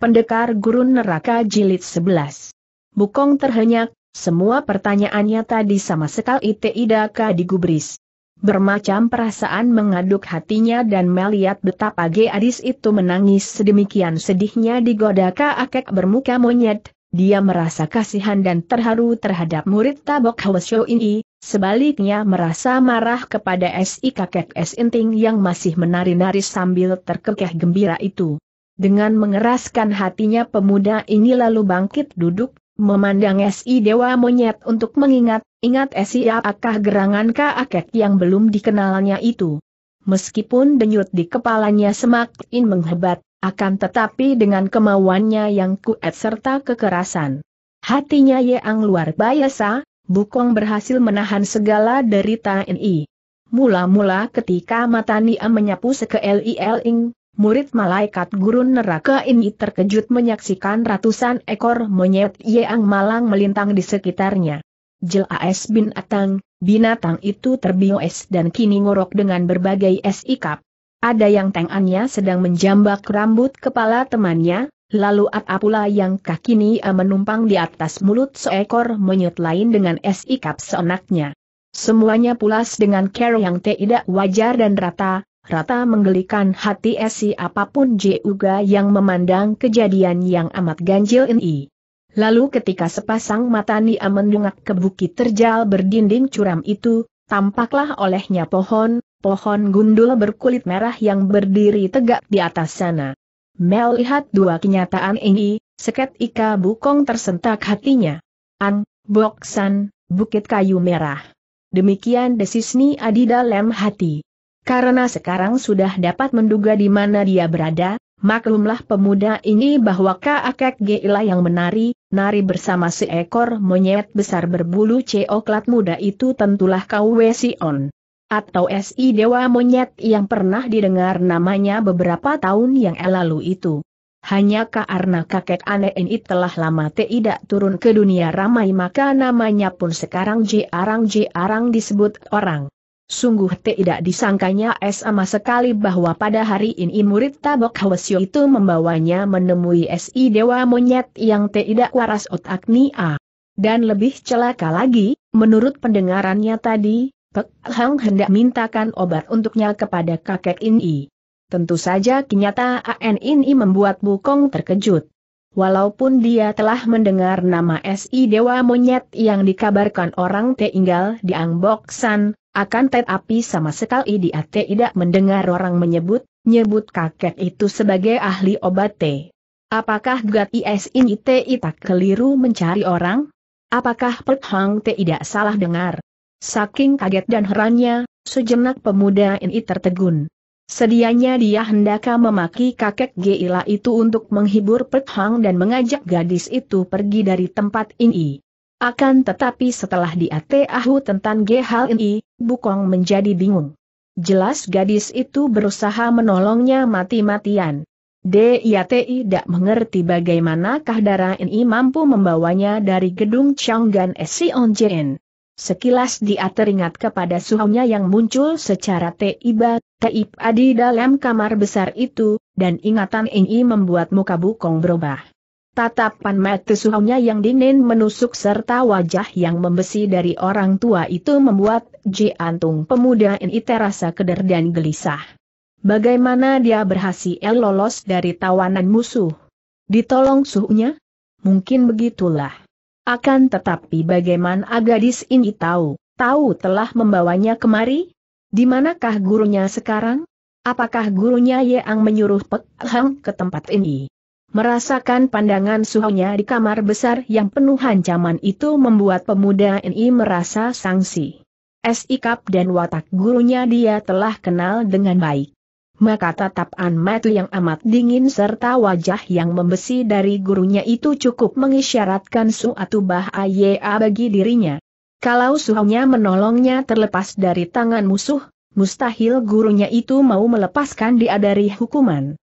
Pendekar Gurun Neraka Jilid 11. Bukong terhenyak, semua pertanyaannya tadi sama sekali tidak digubris. Bermacam perasaan mengaduk hatinya dan melihat betapa Gadis itu menangis sedemikian sedihnya digoda akek bermuka monyet, dia merasa kasihan dan terharu terhadap murid tabok Hwasyo ini, sebaliknya merasa marah kepada si kakek S. Inting yang masih menari-nari sambil terkekeh gembira itu. Dengan mengeraskan hatinya pemuda ini lalu bangkit duduk, memandang S.I. Dewa Monyet untuk mengingat, ingat S.I. apakah gerangan kakek yang belum dikenalnya itu. Meskipun denyut di kepalanya semakin menghebat, akan tetapi dengan kemauannya yang kuat serta kekerasan. Hatinya yang luar biasa, Bukong berhasil menahan segala derita ini. Mula-mula ketika mata menyapu sekeliling, Murid malaikat gurun neraka ini terkejut menyaksikan ratusan ekor monyet yang malang melintang di sekitarnya. Jelas bin Atang, binatang itu terbios dan kini ngorok dengan berbagai es Ada yang tangannya sedang menjambak rambut kepala temannya, lalu Ata pula yang kakini menumpang di atas mulut seekor monyet lain dengan es ikap seenaknya. Semuanya pulas dengan care yang tidak wajar dan rata, rata menggelikan hati esi apapun Juga yang memandang kejadian yang amat ganjil ini. Lalu ketika sepasang mata Nia mendungak ke bukit terjal berdinding curam itu, tampaklah olehnya pohon, pohon gundul berkulit merah yang berdiri tegak di atas sana. Melihat dua kenyataan ini, seket Ika Bukong tersentak hatinya. Ang, Boksan, Bukit Kayu Merah. Demikian desisni Adida lem hati. Karena sekarang sudah dapat menduga di mana dia berada, maklumlah pemuda ini bahwa kakek Gila yang menari, nari bersama seekor monyet besar berbulu coklat muda itu tentulah kau Wesion, Atau Si Dewa Monyet yang pernah didengar namanya beberapa tahun yang lalu itu. Hanya karena kakek aneh ini telah lama tidak turun ke dunia ramai maka namanya pun sekarang jarang-jarang disebut orang. Sungguh tidak disangkanya sama sekali bahwa pada hari ini murid Tabok Hwasyo itu membawanya menemui SI Dewa Monyet yang tidak waras otak Nia. Dan lebih celaka lagi, menurut pendengarannya tadi, Pek Hang hendak mintakan obat untuknya kepada kakek Ini. Tentu saja kenyataan Ini membuat Bukong terkejut. Walaupun dia telah mendengar nama SI Dewa Monyet yang dikabarkan orang tinggal di Angboksan, akan tetapi sama sekali dia tidak mendengar orang menyebut, nyebut kakek itu sebagai ahli obat T. Apakah Gat Is ini T tak keliru mencari orang? Apakah Pek Hang tidak salah dengar? Saking kaget dan herannya, sejenak pemuda ini tertegun. Sedianya dia hendaka memaki kakek Gila itu untuk menghibur Pek Hang dan mengajak gadis itu pergi dari tempat ini. Akan tetapi setelah dia tahu tentang ini, Bukong menjadi bingung. Jelas gadis itu berusaha menolongnya mati-matian. Dia tidak mengerti bagaimanakah darah ini mampu membawanya dari gedung Chonggan Sion Sekilas dia teringat kepada suhunya yang muncul secara tiba, tiba di dalam kamar besar itu, dan ingatan ini membuat muka Bukong berubah. Tatapan mata suhunya yang dingin menusuk serta wajah yang membesi dari orang tua itu membuat jantung pemuda ini terasa keder dan gelisah. Bagaimana dia berhasil lolos dari tawanan musuh? Ditolong suhunya? Mungkin begitulah. Akan tetapi bagaimana gadis ini tahu, tahu telah membawanya kemari? Di manakah gurunya sekarang? Apakah gurunya Yeang menyuruh Pek Hang ke tempat ini? Merasakan pandangan suhunya di kamar besar yang penuh ancaman itu membuat pemuda ini merasa sangsi. Sikap dan watak gurunya dia telah kenal dengan baik. Maka tatapan mata yang amat dingin serta wajah yang membesi dari gurunya itu cukup mengisyaratkan suatu bahaya bagi dirinya. Kalau suhunya menolongnya terlepas dari tangan musuh, mustahil gurunya itu mau melepaskan dia dari hukuman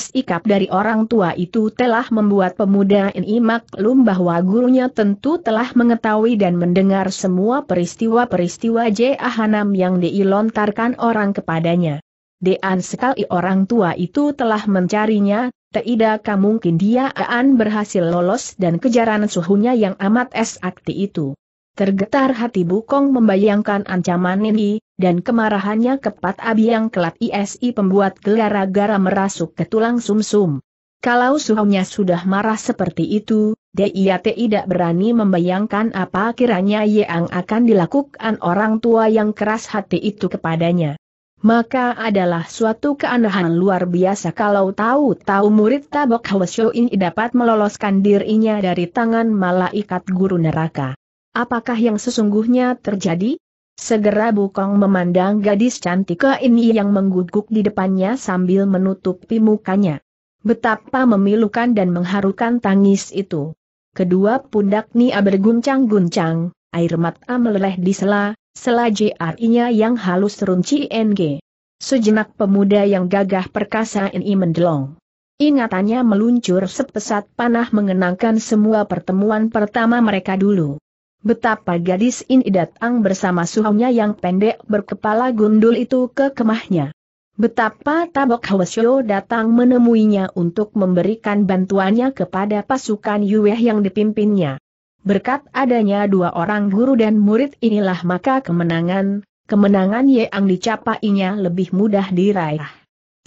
sikap dari orang tua itu telah membuat pemuda ini maklum bahwa gurunya tentu telah mengetahui dan mendengar semua peristiwa-peristiwa J. Ahanam yang diilontarkan orang kepadanya. Dean sekali orang tua itu telah mencarinya, tidak mungkin dia akan berhasil lolos dan kejaran suhunya yang amat esakti itu. Tergetar hati Bukong membayangkan ancaman ini, dan kemarahannya kepat yang kelat ISI pembuat gara-gara merasuk ke tulang sumsum. -sum. Kalau suhunya sudah marah seperti itu, dia tidak berani membayangkan apa kiranya yang akan dilakukan orang tua yang keras hati itu kepadanya. Maka adalah suatu keanehan luar biasa kalau tahu-tahu murid tabok Hwasyo ini dapat meloloskan dirinya dari tangan malaikat guru neraka. Apakah yang sesungguhnya terjadi? Segera Bukong memandang gadis cantika ini yang mengguguk di depannya sambil menutupi mukanya. Betapa memilukan dan mengharukan tangis itu. Kedua pundak Nia berguncang-guncang, air mata meleleh di sela, sela JRI-nya yang halus runci NG. Sejenak pemuda yang gagah perkasa ini mendelong. Ingatannya meluncur sepesat panah mengenangkan semua pertemuan pertama mereka dulu. Betapa gadis ini datang bersama suhunya yang pendek berkepala gundul itu ke kemahnya. Betapa Tabok Hwasyo datang menemuinya untuk memberikan bantuannya kepada pasukan Yueh yang dipimpinnya. Berkat adanya dua orang guru dan murid inilah maka kemenangan, kemenangan Yeang dicapainya lebih mudah diraih.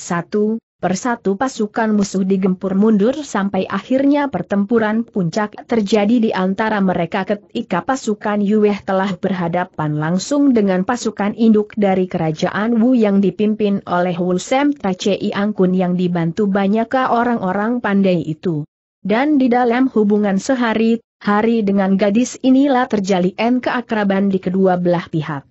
1 persatu pasukan musuh digempur mundur sampai akhirnya pertempuran puncak terjadi di antara mereka ketika pasukan Yue telah berhadapan langsung dengan pasukan induk dari kerajaan Wu yang dipimpin oleh Wu Sem Tachei Angkun yang dibantu banyak orang-orang pandai itu. Dan di dalam hubungan sehari, hari dengan gadis inilah terjalin keakraban di kedua belah pihak.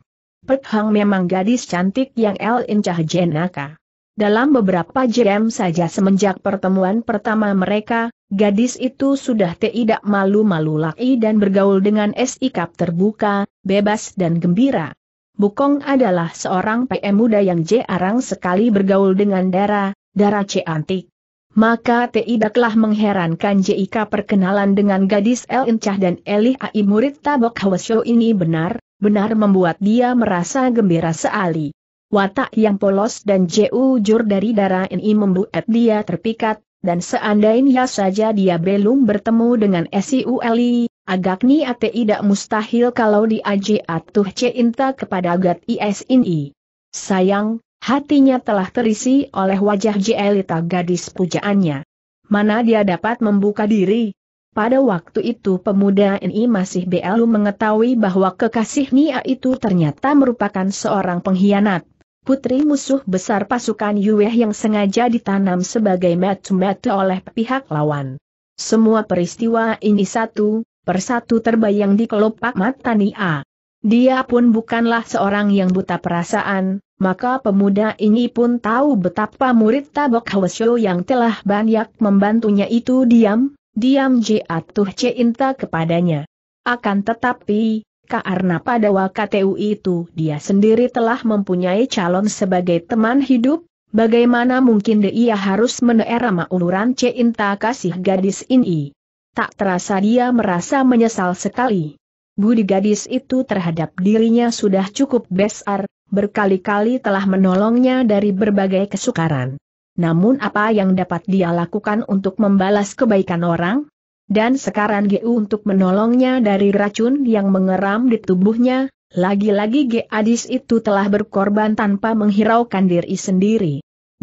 Pek Hang memang gadis cantik yang El Incah Jenaka. Dalam beberapa jam saja semenjak pertemuan pertama mereka, gadis itu sudah tidak malu-malu lagi dan bergaul dengan sikap terbuka, bebas dan gembira. Bukong adalah seorang PM muda yang jarang sekali bergaul dengan Dara, Dara cantik. Maka tidaklah mengherankan jika perkenalan dengan gadis El Incah dan Elih Ai murid Tabok Hwasyo ini benar, benar membuat dia merasa gembira sekali. Watak yang polos dan jujur dari darah ini membuat dia terpikat, dan seandainya saja dia belum bertemu dengan Siuli, agaknya tidak mustahil kalau diaji atuh cinta kepada Gat Is ini. Sayang, hatinya telah terisi oleh wajah Jelita gadis pujaannya. Mana dia dapat membuka diri? Pada waktu itu pemuda ini masih belum mengetahui bahwa kekasih Nia itu ternyata merupakan seorang pengkhianat putri musuh besar pasukan Yue yang sengaja ditanam sebagai metu-metu oleh pihak lawan. Semua peristiwa ini satu, persatu terbayang di kelopak mata Nia. Dia pun bukanlah seorang yang buta perasaan, maka pemuda ini pun tahu betapa murid Tabok Hwasyo yang telah banyak membantunya itu diam, diam jatuh cinta kepadanya. Akan tetapi, karena pada waktu itu dia sendiri telah mempunyai calon sebagai teman hidup, bagaimana mungkin dia harus menerima uluran cinta kasih gadis ini. Tak terasa dia merasa menyesal sekali. Budi gadis itu terhadap dirinya sudah cukup besar, berkali-kali telah menolongnya dari berbagai kesukaran. Namun apa yang dapat dia lakukan untuk membalas kebaikan orang? Dan sekarang GU untuk menolongnya dari racun yang mengeram di tubuhnya, lagi-lagi Gadis itu telah berkorban tanpa menghiraukan diri sendiri.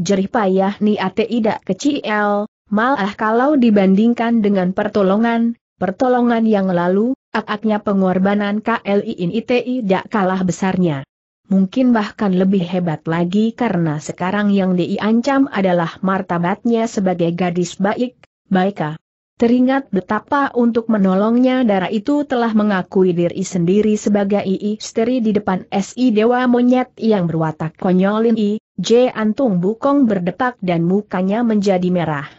Jerih payah ate tidak kecil, malah kalau dibandingkan dengan pertolongan, pertolongan yang lalu, ak-aknya pengorbanan KLI ini tidak kalah besarnya. Mungkin bahkan lebih hebat lagi karena sekarang yang diancam adalah martabatnya sebagai gadis baik, baika. Teringat betapa untuk menolongnya darah itu telah mengakui diri sendiri sebagai istri di depan SI Dewa Monyet yang berwatak konyolin ini, J. Antung Bukong berdetak dan mukanya menjadi merah.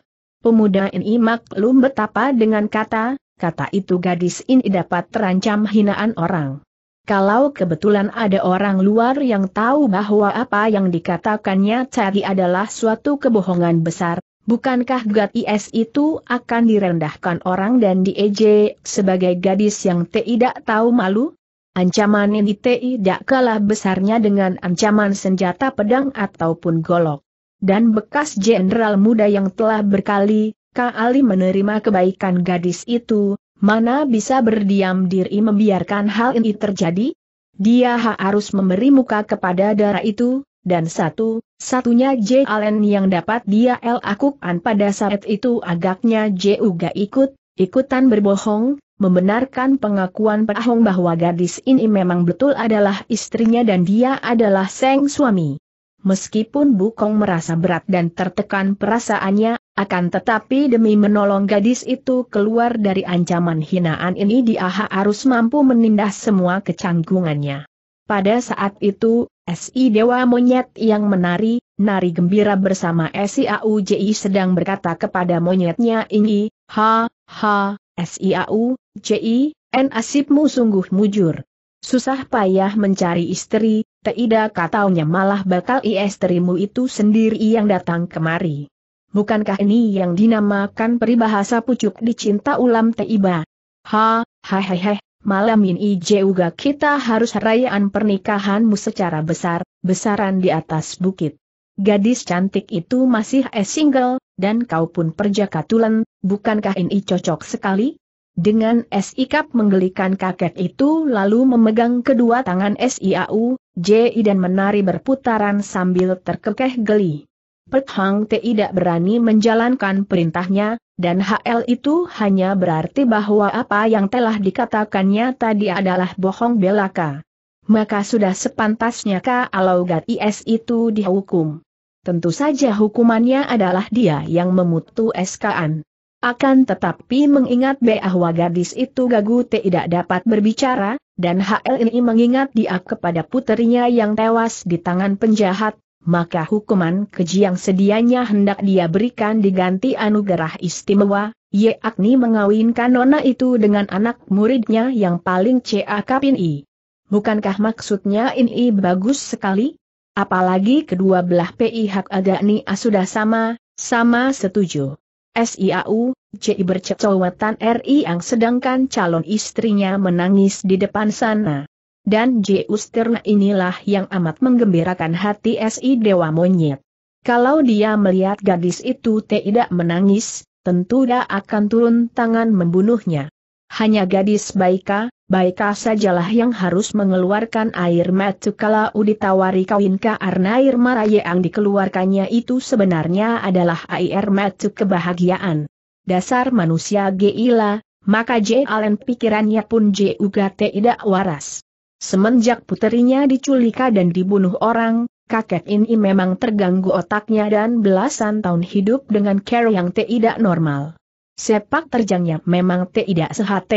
Pemuda ini maklum betapa dengan kata, kata itu gadis ini dapat terancam hinaan orang. Kalau kebetulan ada orang luar yang tahu bahwa apa yang dikatakannya tadi adalah suatu kebohongan besar, Bukankah God IS itu akan direndahkan orang dan diejek sebagai gadis yang tidak tahu malu? Ancaman ini tidak kalah besarnya dengan ancaman senjata pedang ataupun golok. Dan bekas jenderal muda yang telah berkali, kali menerima kebaikan gadis itu, mana bisa berdiam diri membiarkan hal ini terjadi? Dia harus memberi muka kepada darah itu, dan satu, satunya J. Allen yang dapat dia lakukan pada saat itu agaknya J. Uga ikut, ikutan berbohong, membenarkan pengakuan Pak Hong bahwa gadis ini memang betul adalah istrinya dan dia adalah seng suami. Meskipun Bukong merasa berat dan tertekan perasaannya, akan tetapi demi menolong gadis itu keluar dari ancaman hinaan ini dia harus mampu menindas semua kecanggungannya. Pada saat itu, Si Dewa Monyet yang menari, nari gembira bersama Si Auji sedang berkata kepada monyetnya ini, ha, ha, Si Auji, en sungguh mujur. Susah payah mencari istri, tidak kataunya malah bakal istrimu itu sendiri yang datang kemari. Bukankah ini yang dinamakan peribahasa pucuk dicinta ulam teiba? Ha, ha, ha, ha, malam ini juga kita harus rayaan pernikahanmu secara besar, besaran di atas bukit. Gadis cantik itu masih es eh, single, dan kau pun perjaka tulen, bukankah ini cocok sekali? Dengan sikap menggelikan kakek itu lalu memegang kedua tangan SIAU, JI dan menari berputaran sambil terkekeh geli. Pek Hang tidak berani menjalankan perintahnya, dan HL itu hanya berarti bahwa apa yang telah dikatakannya tadi adalah bohong belaka. Maka sudah sepantasnya Kaugat IS itu dihukum. Tentu saja hukumannya adalah dia yang memutu SKN. Akan tetapi mengingat bahwa gadis itu gagu tidak dapat berbicara, dan HL ini mengingat dia kepada putrinya yang tewas di tangan penjahat, maka hukuman keji yang sedianya hendak dia berikan diganti anugerah istimewa, yakni mengawinkan nona itu dengan anak muridnya yang paling cakap ini. Bukankah maksudnya ini bagus sekali? Apalagi kedua belah pihak agaknya sudah sama, sama setuju. SIAU, JI bercecowatan RI yang sedangkan calon istrinya menangis di depan sana. Dan Jeusterna inilah yang amat menggembirakan hati si Dewa Monyet. Kalau dia melihat gadis itu tidak menangis, tentu dia akan turun tangan membunuhnya. Hanya gadis Baika, Baika sajalah yang harus mengeluarkan air mata kalau ditawari kawin karena air mata yang dikeluarkannya itu sebenarnya adalah air mata kebahagiaan. Dasar manusia geila, maka J. Allen pikirannya pun J. Uga tidak waras. Semenjak puterinya diculika dan dibunuh orang, kakek ini memang terganggu otaknya dan belasan tahun hidup dengan care yang tidak normal. Sepak terjangnya memang tidak sehat,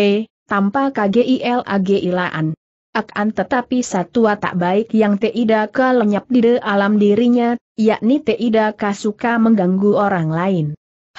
tanpa KGILAGILAan. Akan tetapi satu tak baik yang tidak lenyap di dalam dirinya, yakni tidak kasuka mengganggu orang lain.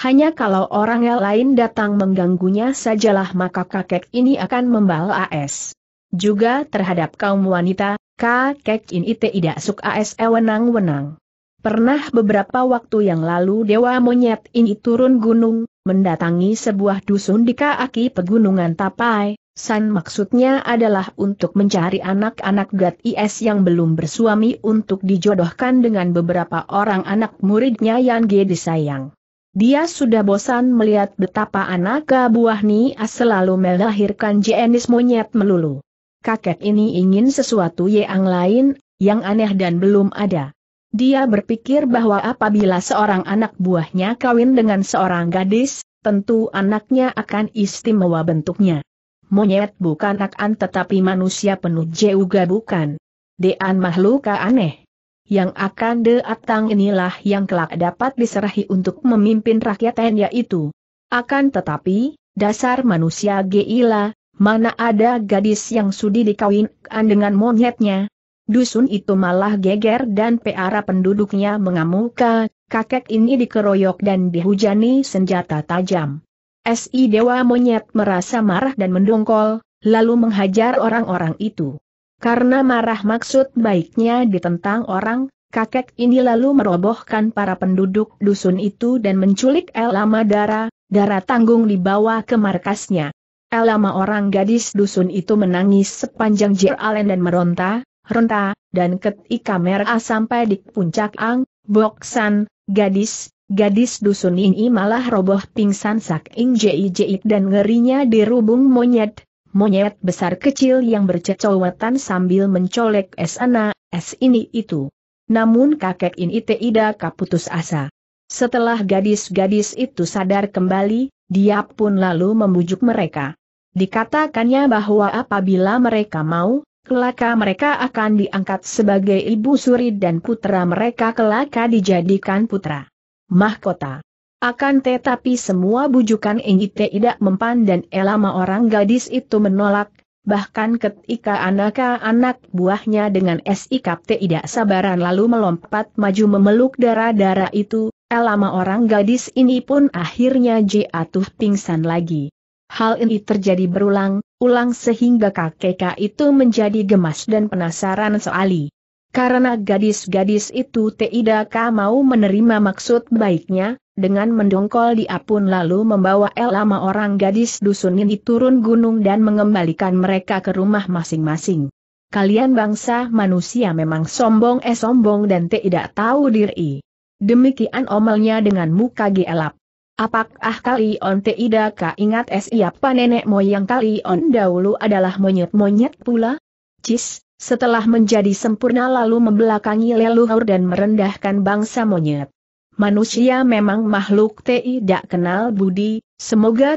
Hanya kalau orang lain datang mengganggunya sajalah maka kakek ini akan membalas juga terhadap kaum wanita, kakek ini tidak suka as wenang-wenang. Pernah beberapa waktu yang lalu Dewa Monyet ini turun gunung, mendatangi sebuah dusun di kaki pegunungan Tapai, San maksudnya adalah untuk mencari anak-anak gadis IS yang belum bersuami untuk dijodohkan dengan beberapa orang anak muridnya yang G disayang. Dia sudah bosan melihat betapa anak buah Nia selalu melahirkan jenis monyet melulu kakek ini ingin sesuatu yang lain, yang aneh dan belum ada. Dia berpikir bahwa apabila seorang anak buahnya kawin dengan seorang gadis, tentu anaknya akan istimewa bentuknya. Monyet bukan akan tetapi manusia penuh juga bukan. Dean makhluk aneh. Yang akan datang inilah yang kelak dapat diserahi untuk memimpin rakyatnya itu. Akan tetapi, dasar manusia gila. Mana ada gadis yang sudi dikawinkan dengan monyetnya? Dusun itu malah geger dan peara penduduknya mengamuka, kakek ini dikeroyok dan dihujani senjata tajam. Si Dewa Monyet merasa marah dan mendongkol, lalu menghajar orang-orang itu. Karena marah maksud baiknya ditentang orang, kakek ini lalu merobohkan para penduduk dusun itu dan menculik El Dara, tanggung tanggung dibawa ke markasnya. Lama orang gadis dusun itu menangis sepanjang Jir Allen dan meronta, ronta, dan ketika mereka sampai di puncak Ang, Boksan, gadis, gadis dusun ini malah roboh pingsan saking jijik dan ngerinya dirubung monyet, monyet besar kecil yang bercecowetan sambil mencolek es ana, es ini itu. Namun kakek ini tidak kaputus asa. Setelah gadis-gadis itu sadar kembali, dia pun lalu membujuk mereka. Dikatakannya bahwa apabila mereka mau, kelaka mereka akan diangkat sebagai ibu suri dan putra mereka kelaka dijadikan putra mahkota. Akan tetapi semua bujukan ini tidak mempan dan elama orang gadis itu menolak, bahkan ketika anak-anak buahnya dengan sikap tidak sabaran lalu melompat maju memeluk darah-darah itu, elama orang gadis ini pun akhirnya jatuh pingsan lagi. Hal ini terjadi berulang-ulang sehingga kakek itu menjadi gemas dan penasaran soali. Karena gadis-gadis itu tidak mau menerima maksud baiknya, dengan mendongkol dia pun lalu membawa Elama orang gadis dusun ini turun gunung dan mengembalikan mereka ke rumah masing-masing. Kalian bangsa manusia memang sombong eh sombong dan tidak tahu diri. Demikian omelnya dengan muka gelap. Apakah on tidak ka ingat siapa nenek moyang kali on dahulu adalah monyet-monyet pula? Cis, setelah menjadi sempurna lalu membelakangi leluhur dan merendahkan bangsa monyet. Manusia memang makhluk tidak kenal budi, semoga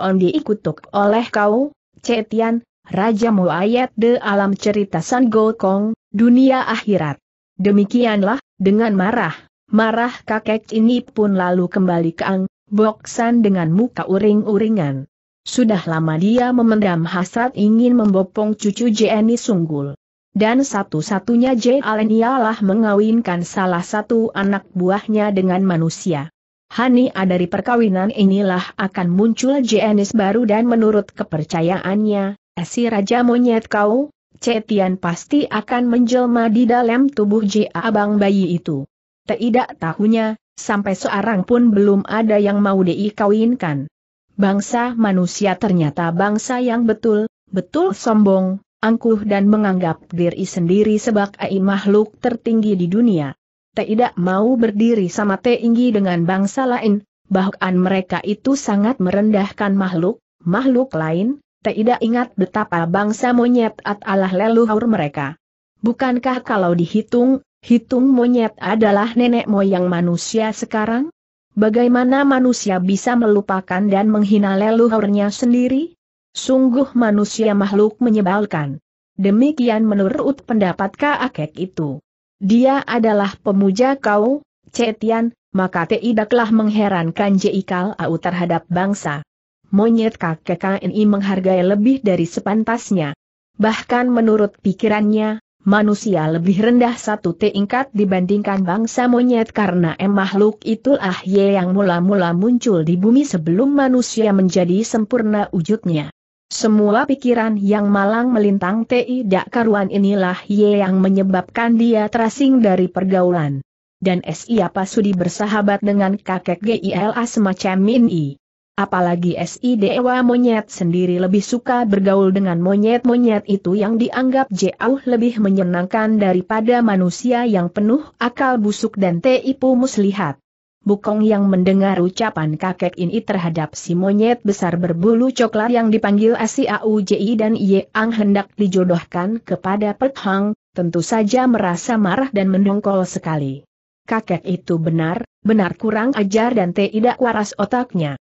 on diikutuk oleh kau, Cetian, Raja Muayat de alam cerita San Gokong, dunia akhirat. Demikianlah, dengan marah, Marah kakek ini pun lalu kembali ke Ang Boksan dengan muka uring-uringan. Sudah lama dia memendam hasrat ingin membopong cucu Jenny Sunggul. Dan satu-satunya J. ialah mengawinkan salah satu anak buahnya dengan manusia. Hani dari perkawinan inilah akan muncul Jenis baru dan menurut kepercayaannya, si Raja Monyet kau, Cetian pasti akan menjelma di dalam tubuh J. Abang bayi itu. Tidak tahunya, sampai seorang pun belum ada yang mau diikawinkan. Bangsa manusia ternyata bangsa yang betul, betul sombong, angkuh dan menganggap diri sendiri sebagai makhluk tertinggi di dunia. Tidak mau berdiri sama tinggi dengan bangsa lain, bahkan mereka itu sangat merendahkan makhluk, makhluk lain, tidak ingat betapa bangsa monyet at Allah leluhur mereka. Bukankah kalau dihitung, Hitung monyet adalah nenek moyang manusia sekarang? Bagaimana manusia bisa melupakan dan menghina leluhurnya sendiri? Sungguh manusia makhluk menyebalkan. Demikian menurut pendapat kakek itu. Dia adalah pemuja kau, Cetian, maka tidaklah mengherankan Jikal Au terhadap bangsa. Monyet kakek KNI menghargai lebih dari sepantasnya. Bahkan menurut pikirannya, manusia lebih rendah satu tingkat dibandingkan bangsa monyet karena em makhluk itulah ye yang mula-mula muncul di bumi sebelum manusia menjadi sempurna wujudnya. Semua pikiran yang malang melintang tidak karuan inilah Ye yang menyebabkan dia terasing dari pergaulan. Dan siapa sudi bersahabat dengan kakek GILA semacam ini? Apalagi si Dewa Monyet sendiri lebih suka bergaul dengan monyet-monyet itu yang dianggap jauh lebih menyenangkan daripada manusia yang penuh akal busuk dan teipu muslihat. Bukong yang mendengar ucapan kakek ini terhadap si monyet besar berbulu coklat yang dipanggil Asi Auji dan Ye ang hendak dijodohkan kepada Pek Hang, tentu saja merasa marah dan mendongkol sekali. Kakek itu benar, benar kurang ajar dan tidak waras otaknya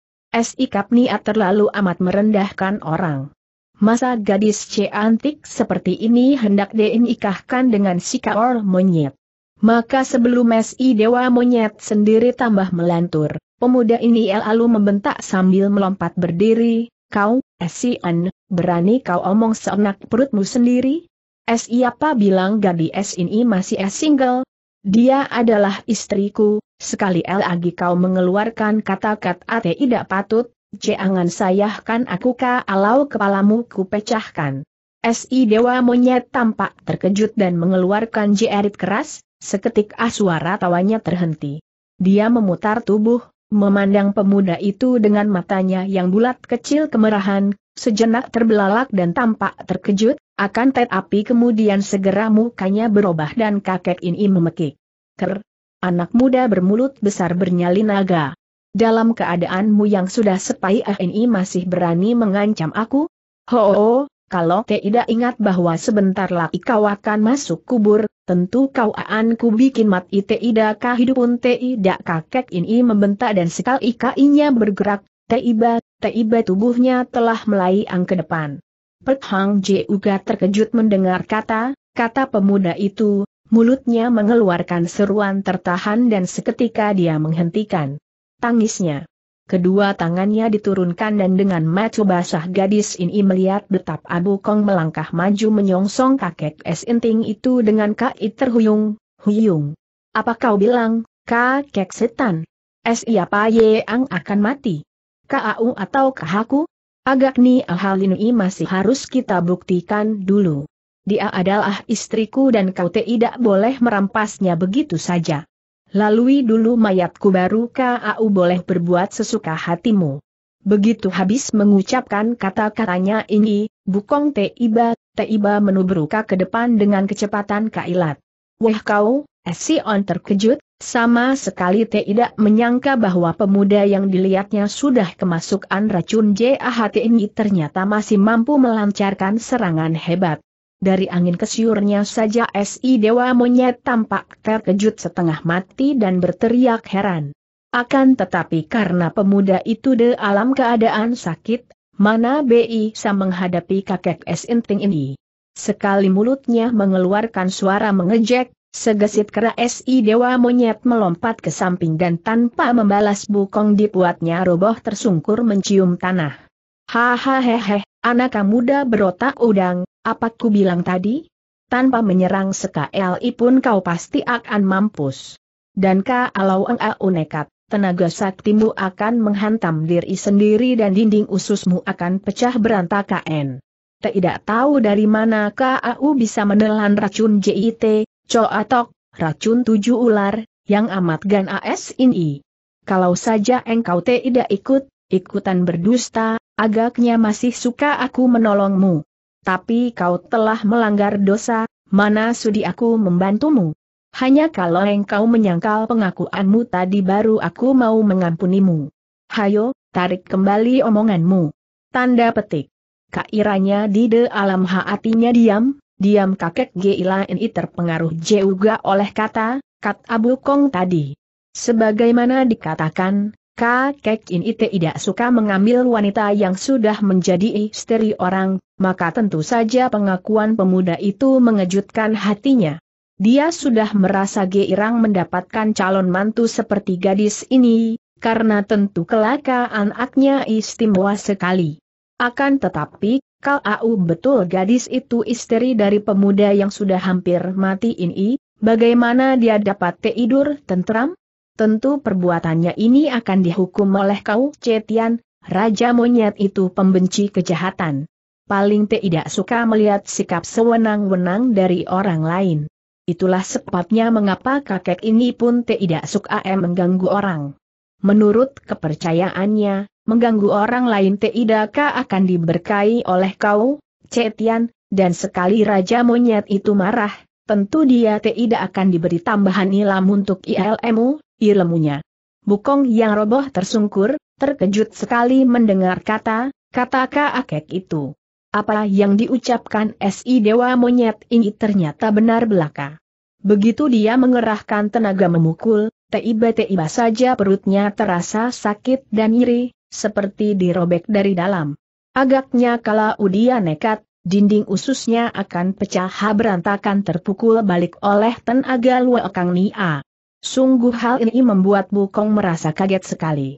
sikap niat terlalu amat merendahkan orang. Masa gadis cantik seperti ini hendak dinikahkan dengan si kaor monyet. Maka sebelum si dewa monyet sendiri tambah melantur, pemuda ini lalu membentak sambil melompat berdiri, kau, si an, berani kau omong seenak perutmu sendiri? Si apa bilang gadis ini masih single? Dia adalah istriku, Sekali lagi kau mengeluarkan kata-kata tidak patut, jangan sayahkan aku kalau kepalamu ku pecahkan. S.I. Dewa Monyet tampak terkejut dan mengeluarkan jerit keras, seketik suara tawanya terhenti. Dia memutar tubuh, memandang pemuda itu dengan matanya yang bulat kecil kemerahan, sejenak terbelalak dan tampak terkejut, akan tetapi kemudian segera mukanya berubah dan kakek ini memekik. Ker, anak muda bermulut besar bernyali naga. Dalam keadaanmu yang sudah sepai ini masih berani mengancam aku? Ho, -ho, -ho kalau tidak ingat bahwa sebentar lagi kau akan masuk kubur, tentu kau akan ku bikin mati tidak pun tidak kakek ini membentak dan sekali kainya bergerak, tiba, tiba tubuhnya telah melayang ke depan. Perhang Jeuga terkejut mendengar kata, kata pemuda itu, Mulutnya mengeluarkan seruan tertahan dan seketika dia menghentikan tangisnya. Kedua tangannya diturunkan dan dengan mata basah gadis ini melihat betap Abu Kong melangkah maju menyongsong kakek Sinting itu dengan kait terhuyung, huyung. Apa kau bilang, kakek setan? Siapa ye ang akan mati? Kau atau kahaku? Agak ni ahal ini masih harus kita buktikan dulu. Dia adalah istriku dan kau tidak boleh merampasnya begitu saja. Lalui dulu mayatku baru kau boleh berbuat sesuka hatimu. Begitu habis mengucapkan kata-katanya ini, Bukong Teiba, Teiba menubruka ke depan dengan kecepatan kailat. Wah kau, Sion terkejut, sama sekali tidak menyangka bahwa pemuda yang dilihatnya sudah kemasukan racun JAHT ini ternyata masih mampu melancarkan serangan hebat. Dari angin kesiurnya saja si dewa monyet tampak terkejut setengah mati dan berteriak heran. Akan tetapi karena pemuda itu de alam keadaan sakit, mana bi bisa menghadapi kakek es inting ini. Sekali mulutnya mengeluarkan suara mengejek, segesit kera si dewa monyet melompat ke samping dan tanpa membalas bukong dibuatnya roboh tersungkur mencium tanah. Hahaha, anak muda berotak udang, apa ku bilang tadi? Tanpa menyerang sekali pun kau pasti akan mampus. Dan kalau engkau nekat, tenaga saktimu akan menghantam diri sendiri dan dinding ususmu akan pecah berantakan. Tidak tahu dari mana KAU bisa menelan racun JIT, coatok, racun tujuh ular, yang amat gan AS ini. Kalau saja engkau tidak ikut, ikutan berdusta, agaknya masih suka aku menolongmu. Tapi kau telah melanggar dosa, mana sudi aku membantumu? Hanya kalau engkau menyangkal pengakuanmu tadi baru aku mau mengampunimu. Hayo, tarik kembali omonganmu. Tanda petik. Kairanya di de alam hatinya diam, diam kakek ini terpengaruh juga oleh kata, kat abu kong tadi. Sebagaimana dikatakan, Kakek ini tidak suka mengambil wanita yang sudah menjadi istri orang, maka tentu saja pengakuan pemuda itu mengejutkan hatinya. Dia sudah merasa geirang mendapatkan calon mantu seperti gadis ini, karena tentu kelaka anaknya istimewa sekali. Akan tetapi, kalau betul gadis itu istri dari pemuda yang sudah hampir mati ini, bagaimana dia dapat tidur tentram? Tentu perbuatannya ini akan dihukum oleh kau Cetian, Raja Monyet itu pembenci kejahatan. Paling tidak suka melihat sikap sewenang-wenang dari orang lain. Itulah sepatnya mengapa kakek ini pun tidak suka em mengganggu orang. Menurut kepercayaannya, mengganggu orang lain tidak akan diberkahi oleh kau, Cetian, dan sekali Raja Monyet itu marah, tentu dia tidak akan diberi tambahan ilmu untuk ilmu, ilmunya. Bukong yang roboh tersungkur, terkejut sekali mendengar kata, kata kakek itu. Apa yang diucapkan SI Dewa Monyet ini ternyata benar belaka. Begitu dia mengerahkan tenaga memukul, tiba-tiba saja perutnya terasa sakit dan nyeri, seperti dirobek dari dalam. Agaknya kalau Udia nekat, dinding ususnya akan pecah berantakan terpukul balik oleh tenaga Luo Kang Nia. Sungguh hal ini membuat Bukong merasa kaget sekali.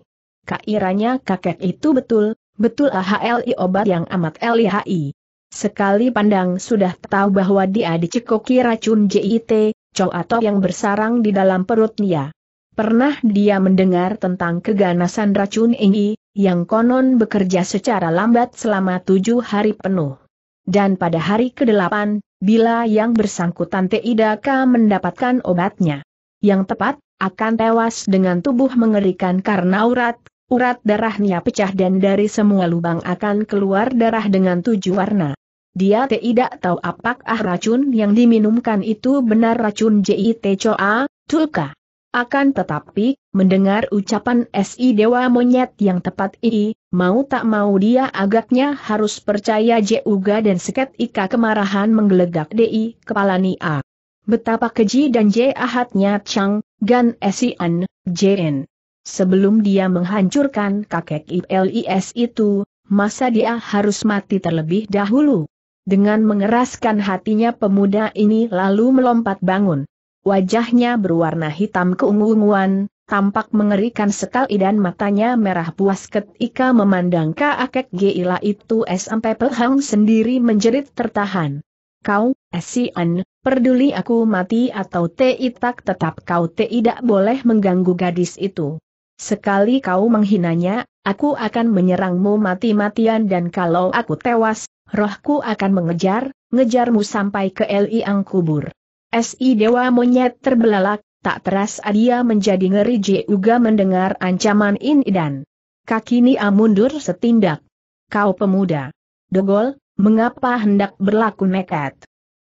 Kairanya kakek itu betul, betul AHLI obat yang amat LIHI. Sekali pandang sudah tahu bahwa dia dicekoki racun JIT, cow atau yang bersarang di dalam perutnya. Pernah dia mendengar tentang keganasan racun ini, yang konon bekerja secara lambat selama tujuh hari penuh. Dan pada hari ke-8, bila yang bersangkutan Tidaka mendapatkan obatnya, yang tepat, akan tewas dengan tubuh mengerikan karena urat, urat darahnya pecah dan dari semua lubang akan keluar darah dengan tujuh warna. Dia tidak tahu apakah ah racun yang diminumkan itu benar racun JIT Tulka. Akan tetapi, mendengar ucapan SI Dewa Monyet yang tepat ini, mau tak mau dia agaknya harus percaya Juga dan seket Ika kemarahan menggelegak DI kepala Nia. Betapa keji dan jahatnya Chang, Gan Esian, JN. Sebelum dia menghancurkan kakek ILIS itu, masa dia harus mati terlebih dahulu. Dengan mengeraskan hatinya pemuda ini lalu melompat bangun. Wajahnya berwarna hitam keungu tampak mengerikan sekali dan matanya merah puas ketika memandang kakek gila itu sampai pelhang sendiri menjerit tertahan. Kau, Esian, peduli aku mati atau tak tetap kau tidak boleh mengganggu gadis itu. Sekali kau menghinanya, aku akan menyerangmu mati-matian dan kalau aku tewas, rohku akan mengejar, ngejarmu sampai ke liang kubur. Si Dewa Monyet terbelalak, tak terasa dia menjadi ngeri juga mendengar ancaman ini dan kaki ini mundur setindak. Kau pemuda. Dogol, mengapa hendak berlaku nekat?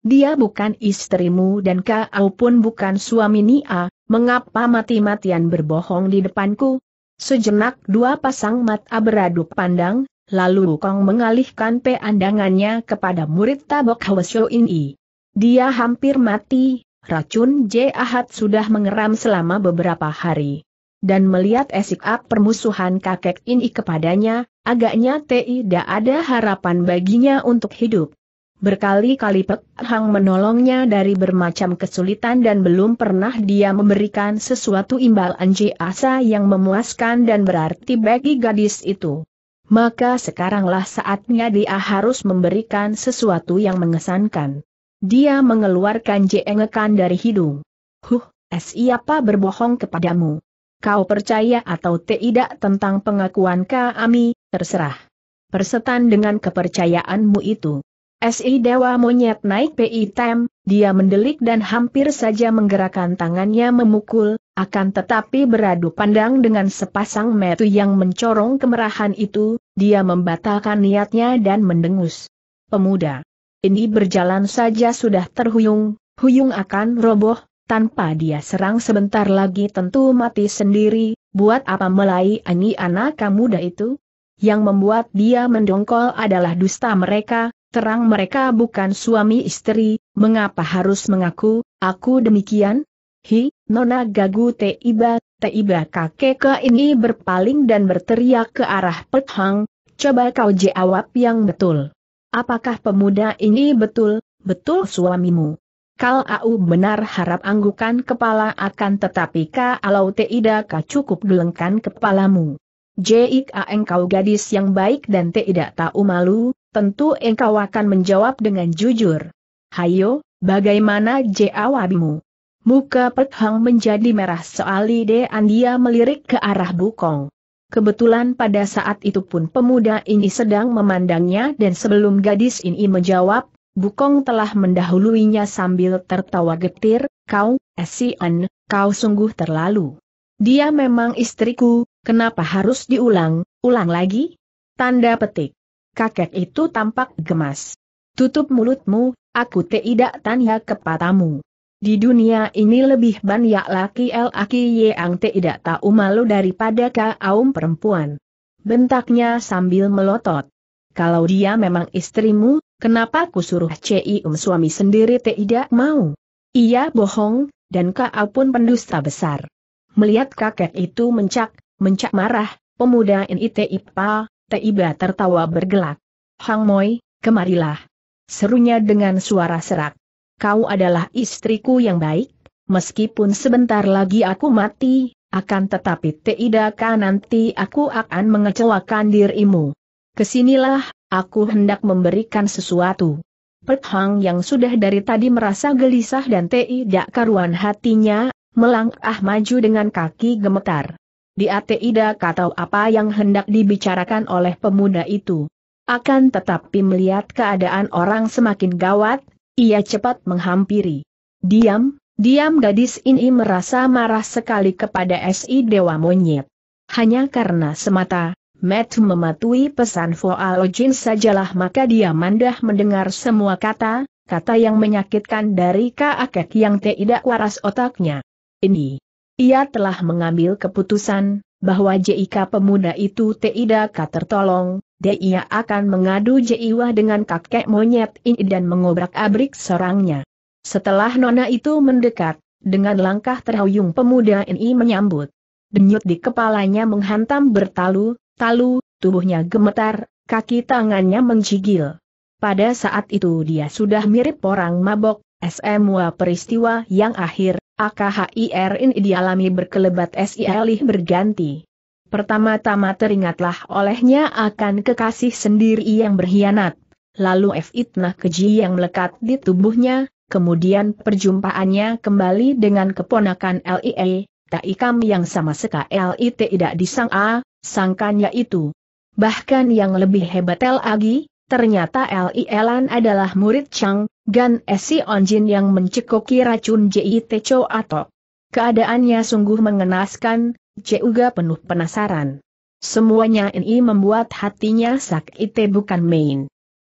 Dia bukan istrimu dan kau pun bukan suami Nia, mengapa mati-matian berbohong di depanku? Sejenak dua pasang mata beradu pandang, lalu Kong mengalihkan peandangannya kepada murid tabok Hwasyo ini. Dia hampir mati, racun jahat sudah mengeram selama beberapa hari. Dan melihat esik up permusuhan kakek ini kepadanya, Agaknya tidak ada harapan baginya untuk hidup. Berkali-kali Pek Hang menolongnya dari bermacam kesulitan dan belum pernah dia memberikan sesuatu imbalan Asa yang memuaskan dan berarti bagi gadis itu. Maka sekaranglah saatnya dia harus memberikan sesuatu yang mengesankan. Dia mengeluarkan jengekan dari hidung. Huh, siapa berbohong kepadamu? kau percaya atau tidak tentang pengakuan kami, terserah. Persetan dengan kepercayaanmu itu. Si Dewa Monyet naik PI tem. dia mendelik dan hampir saja menggerakkan tangannya memukul, akan tetapi beradu pandang dengan sepasang metu yang mencorong kemerahan itu, dia membatalkan niatnya dan mendengus. Pemuda. Ini berjalan saja sudah terhuyung, huyung akan roboh, tanpa dia serang sebentar lagi tentu mati sendiri, buat apa melai ani anak muda itu? Yang membuat dia mendongkol adalah dusta mereka, terang mereka bukan suami istri, mengapa harus mengaku, aku demikian? Hi, nona gagu teiba, teiba kakek ke ini berpaling dan berteriak ke arah Pethang, coba kau jawab yang betul. Apakah pemuda ini betul, betul suamimu? Kal Au benar harap anggukan kepala akan tetapi kalau tidak cukup gelengkan kepalamu. Jika engkau gadis yang baik dan tidak tahu malu, tentu engkau akan menjawab dengan jujur. Hayo, bagaimana jawabmu? Muka Pek menjadi merah sekali De Andia melirik ke arah Bukong. Kebetulan pada saat itu pun pemuda ini sedang memandangnya dan sebelum gadis ini menjawab, Bukong telah mendahuluinya sambil tertawa getir, kau, Esian, kau sungguh terlalu. Dia memang istriku, kenapa harus diulang, ulang lagi? Tanda petik. Kakek itu tampak gemas. Tutup mulutmu, aku tidak tanya kepadamu. Di dunia ini lebih banyak laki-laki yang tidak tahu malu daripada kaum perempuan. Bentaknya sambil melotot. Kalau dia memang istrimu, Kenapa ku suruh Cium suami sendiri tidak mau? Ia bohong, dan kau pun pendusta besar. Melihat kakek itu mencak, mencak marah, pemuda IPA Tiba tertawa bergelak. Hang Moi, kemarilah. Serunya dengan suara serak. Kau adalah istriku yang baik, meskipun sebentar lagi aku mati, akan tetapi tidak nanti aku akan mengecewakan dirimu. Kesinilah, aku hendak memberikan sesuatu. Pek Hang yang sudah dari tadi merasa gelisah dan tidak karuan hatinya, melangkah maju dengan kaki gemetar. Dia tidak tahu apa yang hendak dibicarakan oleh pemuda itu. Akan tetapi melihat keadaan orang semakin gawat, ia cepat menghampiri. Diam, diam gadis ini merasa marah sekali kepada S.I. Dewa Monyet. Hanya karena semata, Matt mematuhi pesan Foalojin sajalah maka dia mandah mendengar semua kata, kata yang menyakitkan dari kakek yang tidak waras otaknya. Ini. Ia telah mengambil keputusan, bahwa jika pemuda itu tidak tertolong, dia akan mengadu jiwa dengan kakek monyet ini dan mengobrak-abrik sorangnya. Setelah nona itu mendekat, dengan langkah terhuyung pemuda ini menyambut. Denyut di kepalanya menghantam bertalu, talu, tubuhnya gemetar, kaki tangannya mencigil. Pada saat itu dia sudah mirip orang mabok, semua peristiwa yang akhir, AKHIR ini dialami berkelebat SILih berganti. Pertama-tama teringatlah olehnya akan kekasih sendiri yang berkhianat, lalu fitnah keji yang melekat di tubuhnya, kemudian perjumpaannya kembali dengan keponakan LIE, kata ikam yang sama sekali tidak disangka, sangkanya itu. Bahkan yang lebih hebat lagi, ternyata Li Elan adalah murid Chang, Gan Si Onjin yang mencekoki racun JIT Cho atau. Keadaannya sungguh mengenaskan, Juga penuh penasaran. Semuanya ini membuat hatinya sakit bukan main.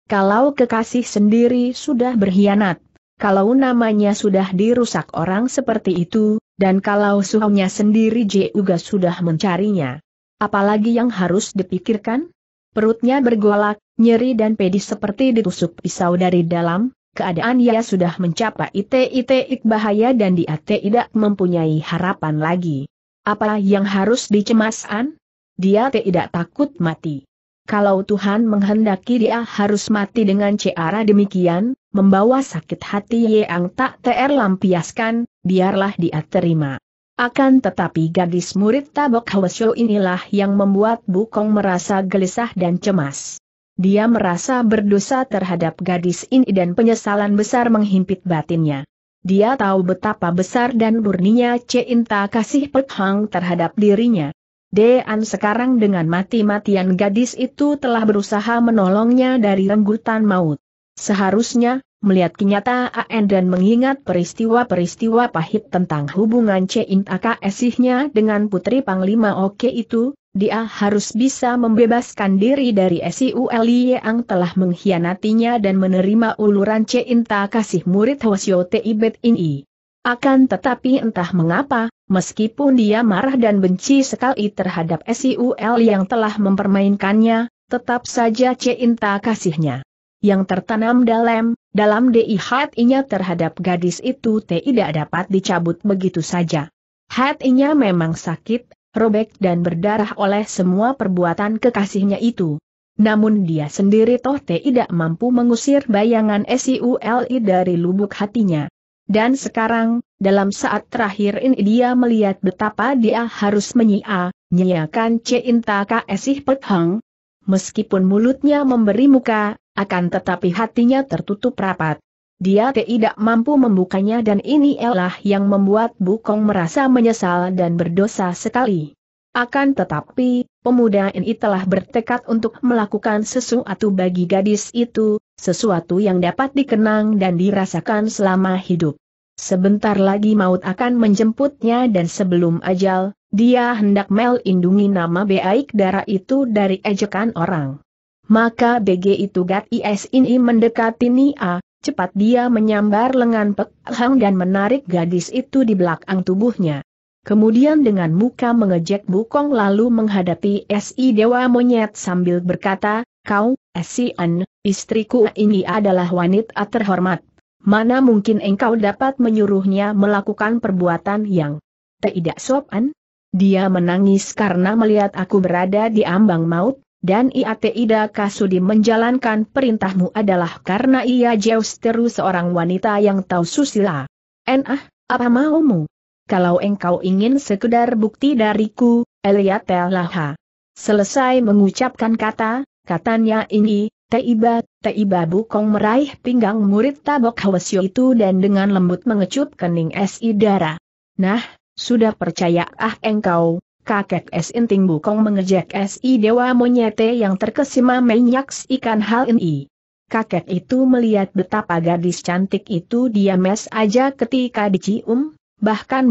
Kalau kekasih sendiri sudah berkhianat, kalau namanya sudah dirusak orang seperti itu, dan kalau suhunya sendiri juga sudah mencarinya. Apalagi yang harus dipikirkan? Perutnya bergolak, nyeri dan pedih seperti ditusuk pisau dari dalam, keadaan ia sudah mencapai titik bahaya dan dia tidak mempunyai harapan lagi. Apa yang harus dicemasan? Dia tidak takut mati. Kalau Tuhan menghendaki dia harus mati dengan cara demikian, membawa sakit hati yang tak terlampiaskan, biarlah dia terima. Akan tetapi gadis murid tabok Hwasyo inilah yang membuat Bukong merasa gelisah dan cemas. Dia merasa berdosa terhadap gadis ini dan penyesalan besar menghimpit batinnya. Dia tahu betapa besar dan murninya cinta kasih Pek Hang terhadap dirinya. Dean sekarang dengan mati-matian gadis itu telah berusaha menolongnya dari renggutan maut. Seharusnya, melihat kenyataan dan mengingat peristiwa-peristiwa pahit tentang hubungan Cein esihnya dengan Putri Panglima Oke itu, dia harus bisa membebaskan diri dari Suli yang telah mengkhianatinya dan menerima uluran cinta Kasih murid Hwasyo Tibet ini. Akan tetapi entah mengapa, meskipun dia marah dan benci sekali terhadap Sul yang telah mempermainkannya, tetap saja cinta Kasihnya yang tertanam dalam dalam DI hatinya terhadap gadis itu tidak dapat dicabut begitu saja. Hatinya memang sakit, robek dan berdarah oleh semua perbuatan kekasihnya itu. Namun dia sendiri toh tidak mampu mengusir bayangan SIULI dari lubuk hatinya. Dan sekarang, dalam saat terakhir ini dia melihat betapa dia harus menyia, nyiakan Cinta Kasih Pethang, meskipun mulutnya memberi muka, akan tetapi hatinya tertutup rapat. Dia tidak mampu membukanya dan ini ialah yang membuat Bukong merasa menyesal dan berdosa sekali. Akan tetapi, pemuda ini telah bertekad untuk melakukan sesuatu bagi gadis itu, sesuatu yang dapat dikenang dan dirasakan selama hidup. Sebentar lagi maut akan menjemputnya dan sebelum ajal, dia hendak melindungi nama baik darah itu dari ejekan orang. Maka BG itu Gat IS ini mendekati Nia, cepat dia menyambar lengan Pek Hang dan menarik gadis itu di belakang tubuhnya. Kemudian dengan muka mengejek bukong lalu menghadapi S.I. Dewa Monyet sambil berkata, Kau, SI An, istriku ini adalah wanita terhormat. Mana mungkin engkau dapat menyuruhnya melakukan perbuatan yang tidak sopan? Dia menangis karena melihat aku berada di ambang maut, dan ia tidak Kasudi menjalankan perintahmu adalah karena ia jauh seteru seorang wanita yang tahu susila. Enah, apa maumu? Kalau engkau ingin sekedar bukti dariku, Eliatelaha. Selesai mengucapkan kata, katanya ini, Teiba, Teiba Bukong meraih pinggang murid tabok Hwasyo itu dan dengan lembut mengecup kening es idara. Nah, sudah percaya ah engkau, kakek es inting bukong mengejek si dewa monyete yang terkesima menyaks ikan hal ini. Kakek itu melihat betapa gadis cantik itu diames aja ketika dicium, bahkan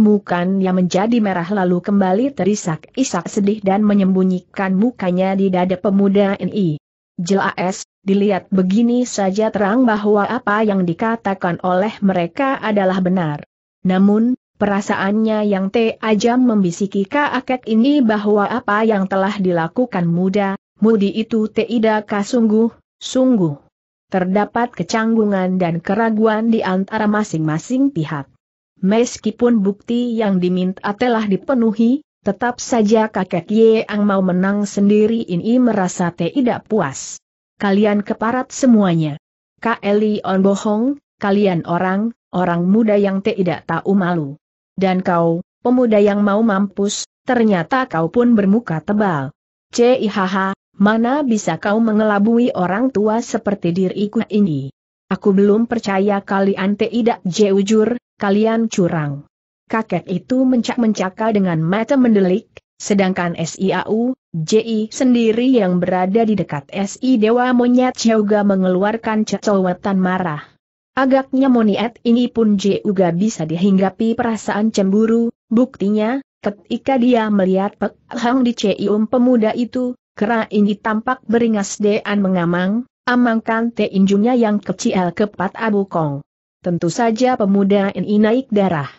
yang menjadi merah lalu kembali terisak-isak sedih dan menyembunyikan mukanya di dada pemuda ini. Jelas, dilihat begini saja terang bahwa apa yang dikatakan oleh mereka adalah benar. Namun, Perasaannya yang tajam membisiki kakek ini bahwa apa yang telah dilakukan muda, mudi itu tidak sungguh, sungguh. Terdapat kecanggungan dan keraguan di antara masing-masing pihak. Meskipun bukti yang diminta telah dipenuhi, tetap saja kakek Yeang mau menang sendiri ini merasa tidak puas. Kalian keparat semuanya. Kak on bohong, kalian orang, orang muda yang tidak tahu malu. Dan kau, pemuda yang mau mampus, ternyata kau pun bermuka tebal. Cihaha, mana bisa kau mengelabui orang tua seperti diriku ini? Aku belum percaya kalian tidak jujur, kalian curang. Kakek itu mencak-mencaka dengan mata mendelik, sedangkan SIAU, JI sendiri yang berada di dekat SI Dewa Monyet juga mengeluarkan cecowetan marah. Agaknya moniet ini pun juga bisa dihinggapi perasaan cemburu, buktinya, ketika dia melihat Pek Hang di Cium pemuda itu, kera ini tampak beringas dean mengamang, amangkan te injunya yang kecil kepat abu kong. Tentu saja pemuda ini naik darah.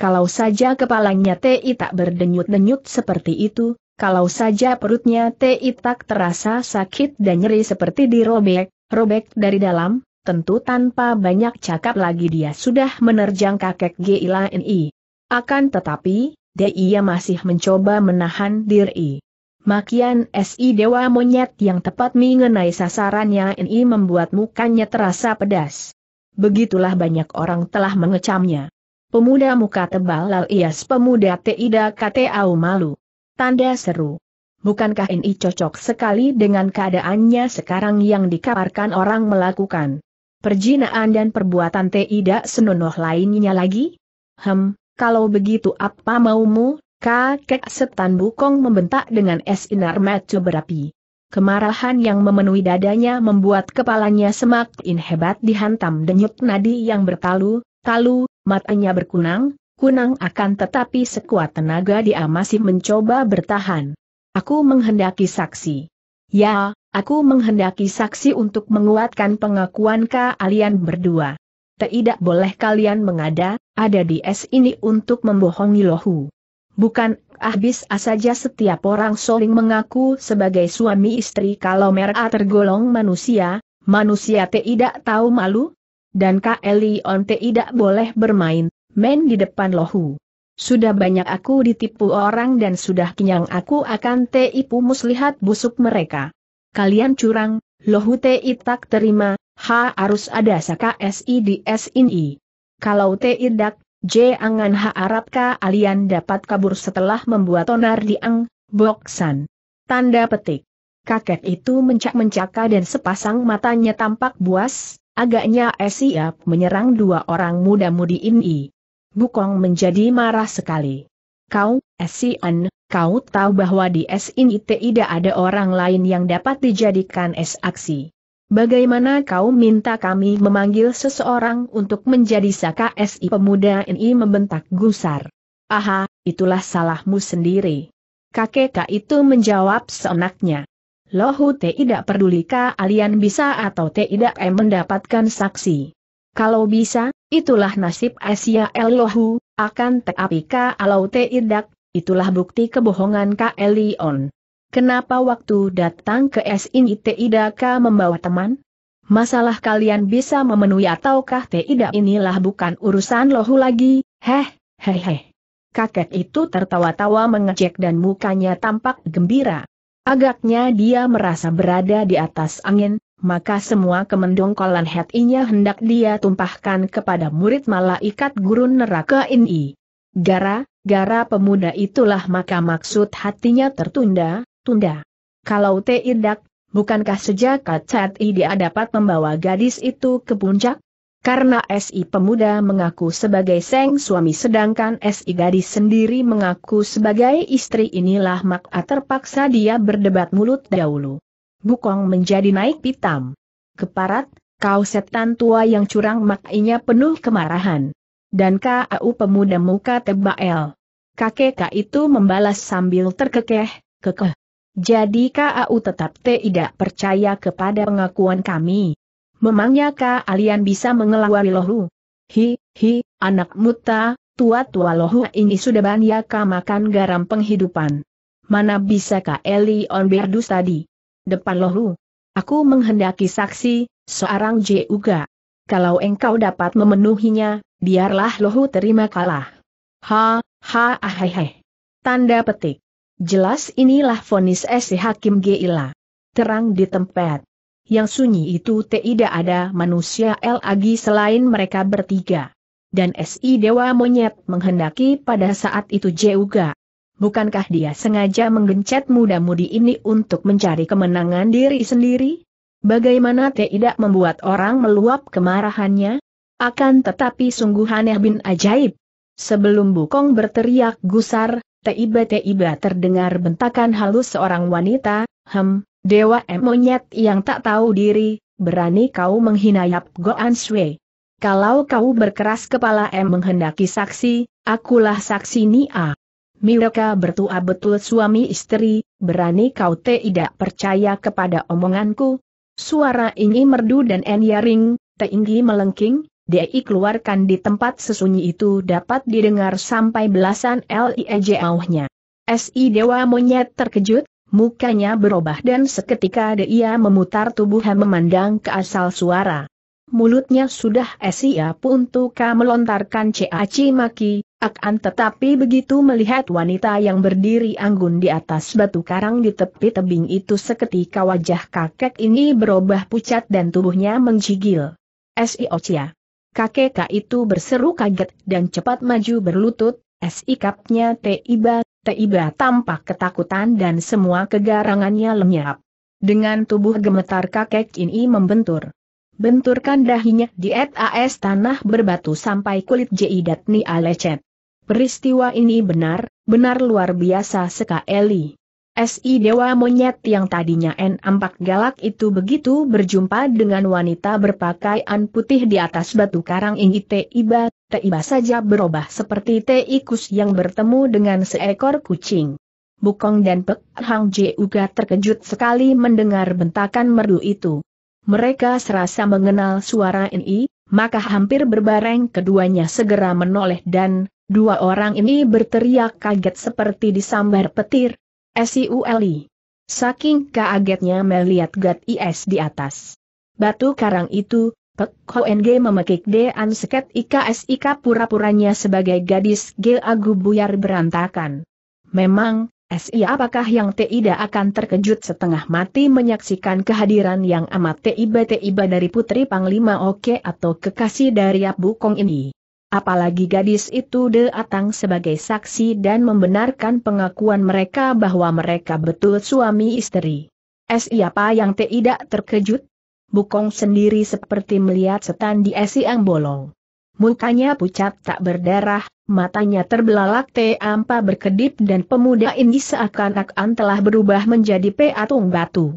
Kalau saja kepalanya Ti tak berdenyut-denyut seperti itu, kalau saja perutnya Ti tak terasa sakit dan nyeri seperti dirobek, robek dari dalam, tentu tanpa banyak cakap lagi dia sudah menerjang kakek Gilaini. Akan tetapi, dia masih mencoba menahan diri. Makian SI Dewa Monyet yang tepat mengenai sasarannya ini membuat mukanya terasa pedas. Begitulah banyak orang telah mengecamnya. Pemuda muka tebal lalias pemuda Teida KTAU malu. Tanda seru. Bukankah ini cocok sekali dengan keadaannya sekarang yang dikabarkan orang melakukan? perjinaan dan perbuatan tidak senonoh lainnya lagi? Hem, kalau begitu apa maumu, kakek setan bukong membentak dengan es inar mata berapi. Kemarahan yang memenuhi dadanya membuat kepalanya semakin hebat dihantam denyut nadi yang bertalu, talu, matanya berkunang, kunang akan tetapi sekuat tenaga dia masih mencoba bertahan. Aku menghendaki saksi. Ya, aku menghendaki saksi untuk menguatkan pengakuan kalian berdua. Tidak boleh kalian mengada, ada di es ini untuk membohongi lohu. Bukan habis ah, ah, saja setiap orang soling mengaku sebagai suami istri kalau mereka tergolong manusia, manusia tidak tahu malu, dan K. on tidak boleh bermain, main di depan lohu. Sudah banyak aku ditipu orang dan sudah kenyang aku akan tipu muslihat busuk mereka. Kalian curang, loh tei tak terima, ha harus ada saka SI di sini. Kalau tei dak, jangan angan ha Arabka alian dapat kabur setelah membuat onar di ang, boksan. Tanda petik. Kakek itu mencak-mencaka dan sepasang matanya tampak buas, agaknya siap menyerang dua orang muda-mudi ini. Bukong menjadi marah sekali. Kau, S.I.N., kau tahu bahwa di S tidak ada orang lain yang dapat dijadikan saksi. aksi. Bagaimana kau minta kami memanggil seseorang untuk menjadi saka SI pemuda ini membentak gusar. Aha, itulah salahmu sendiri. Kakek itu menjawab seenaknya. Lohu tidak peduli alian bisa atau tidak mendapatkan saksi. Kalau bisa, itulah nasib Asia Elohu, akan tetapi kalau tidak, itulah bukti kebohongan Ka Elion. Kenapa waktu datang ke SINI tidak membawa teman? Masalah kalian bisa memenuhi ataukah tidak inilah bukan urusan lohu lagi, heh, heh heh. Kakek itu tertawa-tawa mengecek dan mukanya tampak gembira. Agaknya dia merasa berada di atas angin, maka semua kemendongkolan hatinya hendak dia tumpahkan kepada murid malaikat gurun neraka ini. Gara, gara pemuda itulah maka maksud hatinya tertunda, tunda. Kalau tidak, bukankah sejak saat dia dapat membawa gadis itu ke puncak? Karena SI pemuda mengaku sebagai seng suami sedangkan SI gadis sendiri mengaku sebagai istri inilah maka terpaksa dia berdebat mulut dahulu. Bukong menjadi naik pitam. Keparat, kau setan tua yang curang makainya penuh kemarahan. Dan kau pemuda muka tebael. Kakek itu membalas sambil terkekeh, kekeh. Jadi kau tetap tidak percaya kepada pengakuan kami. Memangnya kalian bisa mengelawari lohu? Hi, hi, anak muta, tua-tua lohu ini sudah banyak makan garam penghidupan. Mana bisa kak Eli on berdus tadi? depan lohu. Aku menghendaki saksi, seorang juga. Kalau engkau dapat memenuhinya, biarlah lohu terima kalah. Ha, ha, ahai, Tanda petik. Jelas inilah vonis esi hakim Geila. Terang di tempat. Yang sunyi itu tidak ada manusia lagi selain mereka bertiga. Dan si Dewa Monyet menghendaki pada saat itu juga bukankah dia sengaja menggencet muda-mudi ini untuk mencari kemenangan diri sendiri? Bagaimana tidak membuat orang meluap kemarahannya? Akan tetapi sungguh aneh bin ajaib. Sebelum Bukong berteriak gusar, tiba-tiba terdengar bentakan halus seorang wanita, hem, dewa emonyet yang tak tahu diri, berani kau menghina Yap Goan Sui. Kalau kau berkeras kepala em menghendaki saksi, akulah saksi Nia mereka bertua betul suami istri, berani kau tidak percaya kepada omonganku? Suara ini merdu dan enyaring, teinggi melengking, DI keluarkan di tempat sesunyi itu dapat didengar sampai belasan liejauh jauhnya. SI Dewa Monyet terkejut, mukanya berubah dan seketika dia memutar tubuhnya memandang ke asal suara mulutnya sudah siap untuk melontarkan caci maki, akan tetapi begitu melihat wanita yang berdiri anggun di atas batu karang di tepi tebing itu seketika wajah kakek ini berubah pucat dan tubuhnya Si Siocia. Kakek itu berseru kaget dan cepat maju berlutut, sikapnya tiba, teiba tampak ketakutan dan semua kegarangannya lenyap. Dengan tubuh gemetar kakek ini membentur. Benturkan dahinya di atas tanah berbatu sampai kulit Ji Datni alecet. Peristiwa ini benar, benar luar biasa sekali. Si Dewa Monyet yang tadinya N galak itu begitu berjumpa dengan wanita berpakaian putih di atas batu karang ini tiba, tiba saja berubah seperti tikus yang bertemu dengan seekor kucing. Bukong dan Pek Hang Ji juga terkejut sekali mendengar bentakan merdu itu mereka serasa mengenal suara ini, maka hampir berbareng keduanya segera menoleh dan, dua orang ini berteriak kaget seperti disambar petir. Siuli. Saking kagetnya melihat gat IS di atas. Batu karang itu, Pek Hoenge memekik Dean Seket IKS Ika pura-puranya sebagai gadis agu Buyar berantakan. Memang, SI apakah yang tidak akan terkejut setengah mati menyaksikan kehadiran yang amat tiba-tiba dari putri Panglima Oke atau kekasih dari Abu Kong ini. Apalagi gadis itu datang sebagai saksi dan membenarkan pengakuan mereka bahwa mereka betul suami istri. SI apa yang tidak terkejut? Bukong sendiri seperti melihat setan di SI yang bolong mukanya pucat tak berdarah, matanya terbelalak teampa berkedip dan pemuda ini seakan-akan telah berubah menjadi peatung batu.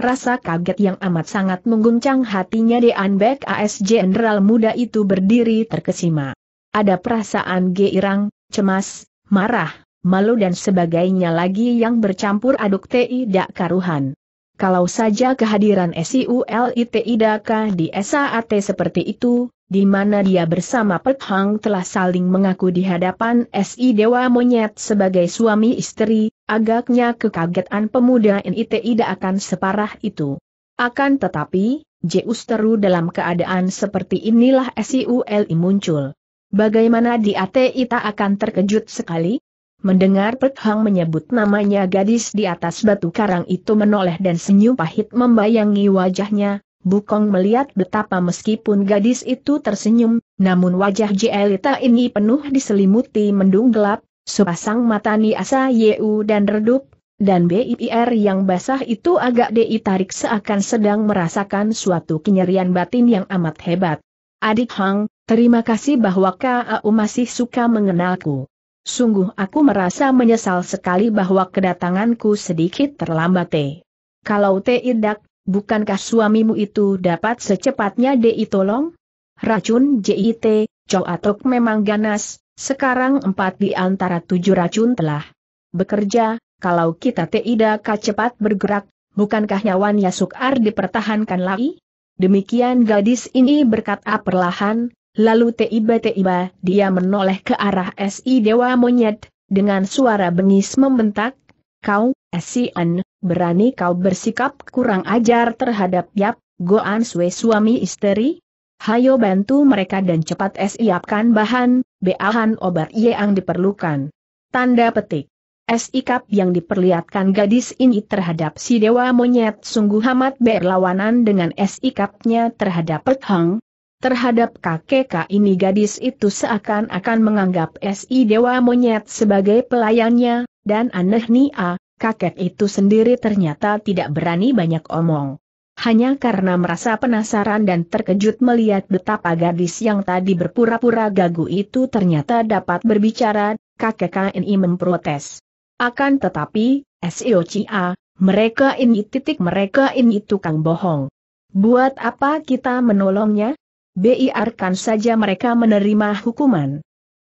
Rasa kaget yang amat sangat mengguncang hatinya Dean Beck AS Jenderal muda itu berdiri terkesima. Ada perasaan geirang, cemas, marah, malu dan sebagainya lagi yang bercampur aduk tidak karuhan. Kalau saja kehadiran SIULIT Idaka di SAAT seperti itu, di mana dia bersama Pek Hang telah saling mengaku di hadapan SI Dewa Monyet sebagai suami istri, agaknya kekagetan pemuda ini tidak akan separah itu. Akan tetapi, Jeus Teru dalam keadaan seperti inilah SIULI muncul. Bagaimana di ATI tak akan terkejut sekali? Mendengar Pek Hang menyebut namanya gadis di atas batu karang itu menoleh dan senyum pahit membayangi wajahnya, Bukong melihat betapa meskipun gadis itu tersenyum, namun wajah Jelita ini penuh diselimuti mendung gelap, sepasang mata Niasa Yeu dan redup, dan bibir yang basah itu agak ditarik seakan sedang merasakan suatu kenyerian batin yang amat hebat. Adik Hang, terima kasih bahwa Kau masih suka mengenalku. Sungguh aku merasa menyesal sekali bahwa kedatanganku sedikit terlambat Te. Eh. Kalau teh idak, bukankah suamimu itu dapat secepatnya di tolong? Racun JIT, Atok memang ganas, sekarang empat di antara tujuh racun telah bekerja, kalau kita teh tidak, cepat bergerak, bukankah nyawan Yasuk dipertahankan lagi? Demikian gadis ini berkata perlahan, Lalu tiba-tiba dia menoleh ke arah si Dewa Monyet, dengan suara bengis membentak, Kau, Si An, berani kau bersikap kurang ajar terhadap Yap, Goan Sui suami istri? Hayo bantu mereka dan cepat siapkan bahan, beahan obat yang diperlukan. Tanda petik. Sikap yang diperlihatkan gadis ini terhadap si Dewa Monyet sungguh amat berlawanan dengan sikapnya terhadap Pek Terhadap kakek ini gadis itu seakan-akan menganggap si dewa monyet sebagai pelayannya, dan aneh nia, kakek itu sendiri ternyata tidak berani banyak omong. Hanya karena merasa penasaran dan terkejut melihat betapa gadis yang tadi berpura-pura gagu itu ternyata dapat berbicara, kakek ini memprotes. Akan tetapi, SIOCA, mereka ini titik mereka ini tukang bohong. Buat apa kita menolongnya? biarkan saja mereka menerima hukuman.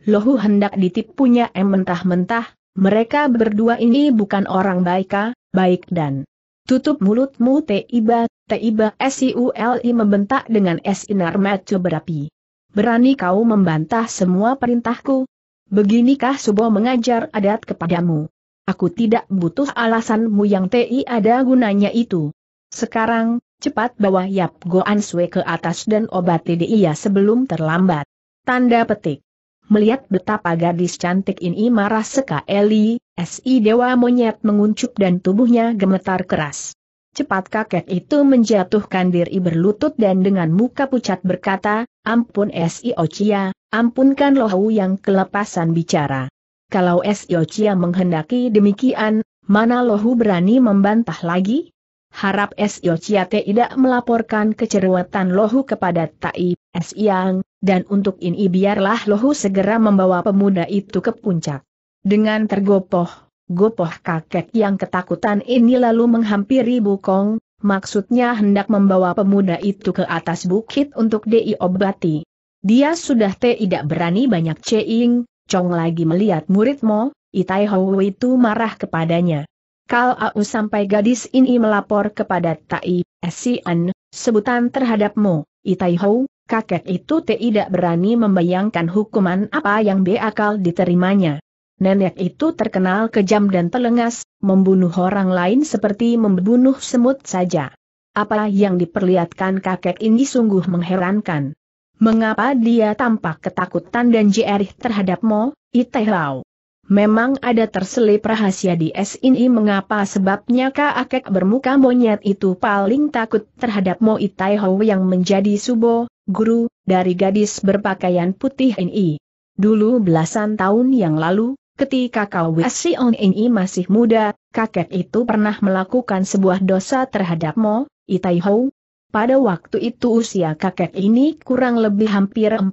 Lohu hendak ditipunya em mentah-mentah, mereka berdua ini bukan orang baika, ah, baik dan tutup mulutmu teiba, teiba Siuli membentak dengan Sinar Sinarmat berapi. Berani kau membantah semua perintahku? Beginikah Subo mengajar adat kepadamu? Aku tidak butuh alasanmu yang TI ada gunanya itu. Sekarang, Cepat bawa Yap Goan Sue ke atas dan obati dia sebelum terlambat. Tanda petik. Melihat betapa gadis cantik ini marah sekali, si dewa monyet menguncup dan tubuhnya gemetar keras. Cepat kakek itu menjatuhkan diri berlutut dan dengan muka pucat berkata, ampun si Ochia, ampunkan lohu yang kelepasan bicara. Kalau si Ochia menghendaki demikian, mana lohu berani membantah lagi? harap Sio Chiate tidak melaporkan keceruatan Lohu kepada Tai Siang, dan untuk ini biarlah Lohu segera membawa pemuda itu ke puncak. Dengan tergopoh, gopoh kakek yang ketakutan ini lalu menghampiri Bukong, maksudnya hendak membawa pemuda itu ke atas bukit untuk diobati. Dia sudah tidak berani banyak ceing, cong lagi melihat murid Mo, Itai Hou itu marah kepadanya. Kalau sampai gadis ini melapor kepada Tai Sian, sebutan terhadapmu, Itaiho, kakek itu tidak berani membayangkan hukuman apa yang beakal diterimanya. Nenek itu terkenal kejam dan telengas, membunuh orang lain seperti membunuh semut saja. Apa yang diperlihatkan kakek ini sungguh mengherankan. Mengapa dia tampak ketakutan dan jerih terhadapmu, Itai Hou? Memang ada terselip rahasia di es mengapa sebabnya kakek bermuka monyet itu paling takut terhadap Mo Itaiho yang menjadi subo, guru, dari gadis berpakaian putih ini. Dulu belasan tahun yang lalu, ketika kau On ini masih muda, kakek itu pernah melakukan sebuah dosa terhadap Mo Itaiho. Pada waktu itu usia kakek ini kurang lebih hampir 40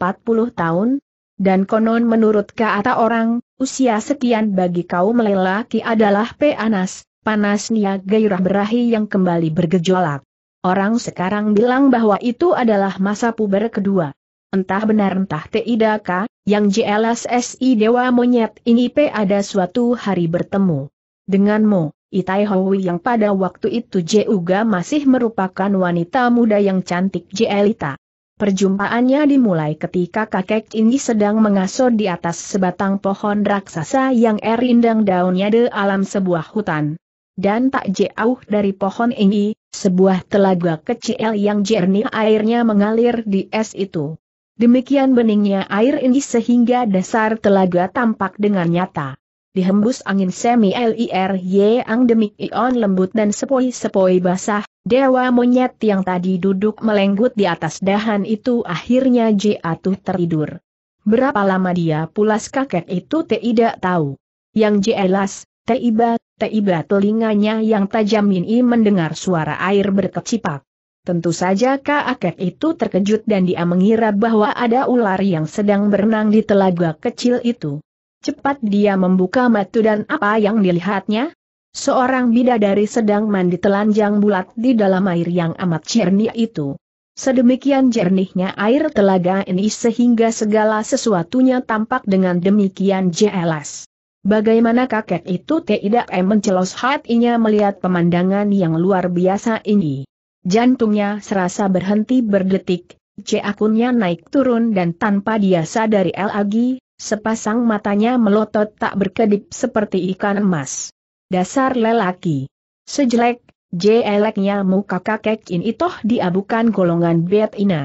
tahun, dan konon menurut kata orang, usia sekian bagi kaum lelaki adalah peanas, panasnya gairah berahi yang kembali bergejolak. Orang sekarang bilang bahwa itu adalah masa puber kedua. Entah benar entah tidak, yang JLSSI Dewa Monyet ini P ada suatu hari bertemu. Denganmu, Itai Hoi yang pada waktu itu Juga masih merupakan wanita muda yang cantik Jelita. Perjumpaannya dimulai ketika kakek ini sedang mengasuh di atas sebatang pohon raksasa yang erindang daunnya di alam sebuah hutan. Dan tak jauh dari pohon ini, sebuah telaga kecil yang jernih airnya mengalir di es itu. Demikian beningnya air ini sehingga dasar telaga tampak dengan nyata dihembus angin semi lir ye ang demikian lembut dan sepoi-sepoi basah, dewa monyet yang tadi duduk melenggut di atas dahan itu akhirnya jatuh tertidur. Berapa lama dia pulas kakek itu tidak tahu. Yang jelas, tiba, tiba telinganya yang tajam ini mendengar suara air berkecipak. Tentu saja kakek itu terkejut dan dia mengira bahwa ada ular yang sedang berenang di telaga kecil itu. Cepat dia membuka mata dan apa yang dilihatnya? Seorang bidadari sedang mandi telanjang bulat di dalam air yang amat jernih itu. Sedemikian jernihnya air telaga ini sehingga segala sesuatunya tampak dengan demikian jelas. Bagaimana kakek itu tidak mencelos hatinya melihat pemandangan yang luar biasa ini. Jantungnya serasa berhenti berdetik, C akunnya naik turun dan tanpa dia sadari lagi, Sepasang matanya melotot tak berkedip seperti ikan emas. Dasar lelaki. Sejelek, jeleknya muka kakek ini toh dia golongan betina. Ina.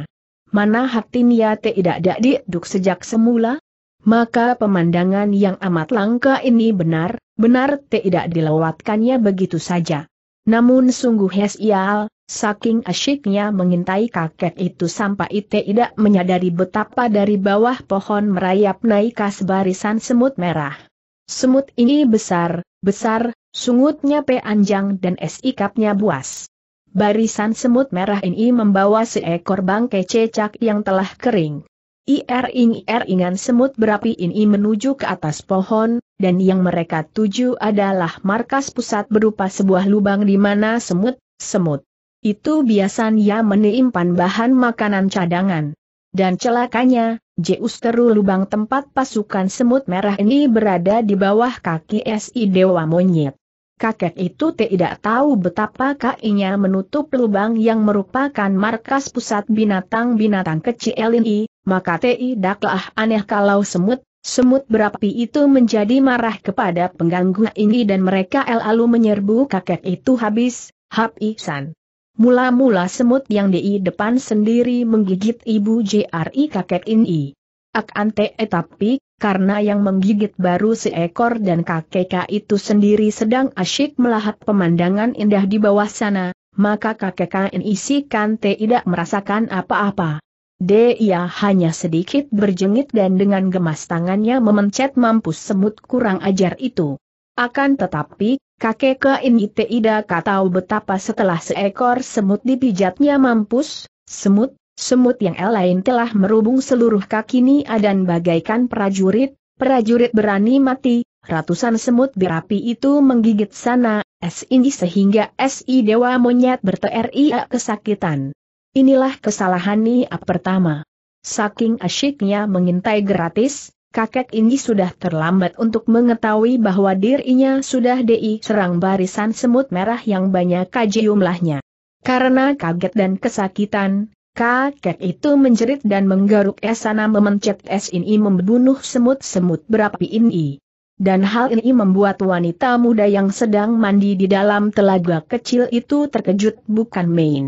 Mana hatinya tidak dakdikduk diaduk sejak semula? Maka pemandangan yang amat langka ini benar, benar tidak dilewatkannya begitu saja. Namun sungguh hesial, Saking asyiknya mengintai kakek itu sampai tidak menyadari betapa dari bawah pohon merayap naik khas barisan semut merah. Semut ini besar, besar, sungutnya panjang dan sikapnya buas. Barisan semut merah ini membawa seekor bangkai cecak yang telah kering. Iring-iringan semut berapi ini menuju ke atas pohon, dan yang mereka tuju adalah markas pusat berupa sebuah lubang di mana semut, semut itu biasanya menyimpan bahan makanan cadangan. Dan celakanya, Jeusteru lubang tempat pasukan semut merah ini berada di bawah kaki si Dewa Monyet. Kakek itu tidak tahu betapa kakinya menutup lubang yang merupakan markas pusat binatang-binatang kecil ini, maka tidaklah aneh kalau semut, semut berapi itu menjadi marah kepada pengganggu ini dan mereka lalu menyerbu kakek itu habis, habisan. Mula-mula semut yang di depan sendiri menggigit ibu JRI kakek ini. Ak ante eh, tapi, karena yang menggigit baru seekor dan kakek itu sendiri sedang asyik melahap pemandangan indah di bawah sana, maka kakek ini kan tidak merasakan apa-apa. Dia hanya sedikit berjengit dan dengan gemas tangannya memencet mampus semut kurang ajar itu. Akan tetapi, Kakek ke ini tidak tahu betapa setelah seekor semut dipijatnya mampus, semut, semut yang lain telah merubung seluruh kaki ini dan bagaikan prajurit, prajurit berani mati, ratusan semut berapi itu menggigit sana, es ini sehingga si dewa monyet berteria kesakitan. Inilah kesalahan niat pertama. Saking asyiknya mengintai gratis, kakek ini sudah terlambat untuk mengetahui bahwa dirinya sudah di serang barisan semut merah yang banyak kaji jumlahnya. Karena kaget dan kesakitan, kakek itu menjerit dan menggaruk esana memencet es ini membunuh semut-semut berapi ini. Dan hal ini membuat wanita muda yang sedang mandi di dalam telaga kecil itu terkejut bukan main.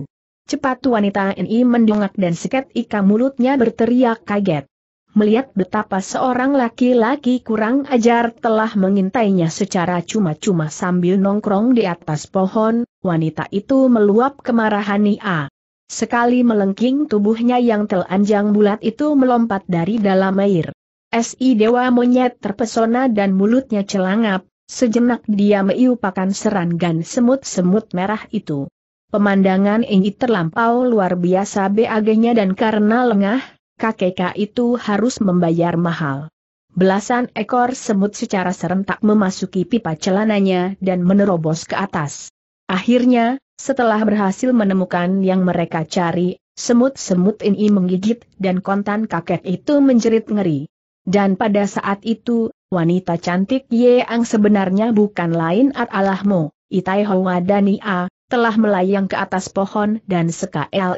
Cepat wanita ini mendongak dan ika mulutnya berteriak kaget melihat betapa seorang laki-laki kurang ajar telah mengintainya secara cuma-cuma sambil nongkrong di atas pohon, wanita itu meluap kemarahan Nia. Sekali melengking tubuhnya yang telanjang bulat itu melompat dari dalam air. Si Dewa Monyet terpesona dan mulutnya celangap, sejenak dia meiupakan seranggan semut-semut merah itu. Pemandangan ini terlampau luar biasa bag dan karena lengah, kakek itu harus membayar mahal. Belasan ekor semut secara serentak memasuki pipa celananya dan menerobos ke atas. Akhirnya, setelah berhasil menemukan yang mereka cari, semut-semut ini menggigit dan kontan kakek itu menjerit ngeri. Dan pada saat itu, wanita cantik Yeang sebenarnya bukan lain adalah Mo, Itai Hoa Dania, telah melayang ke atas pohon dan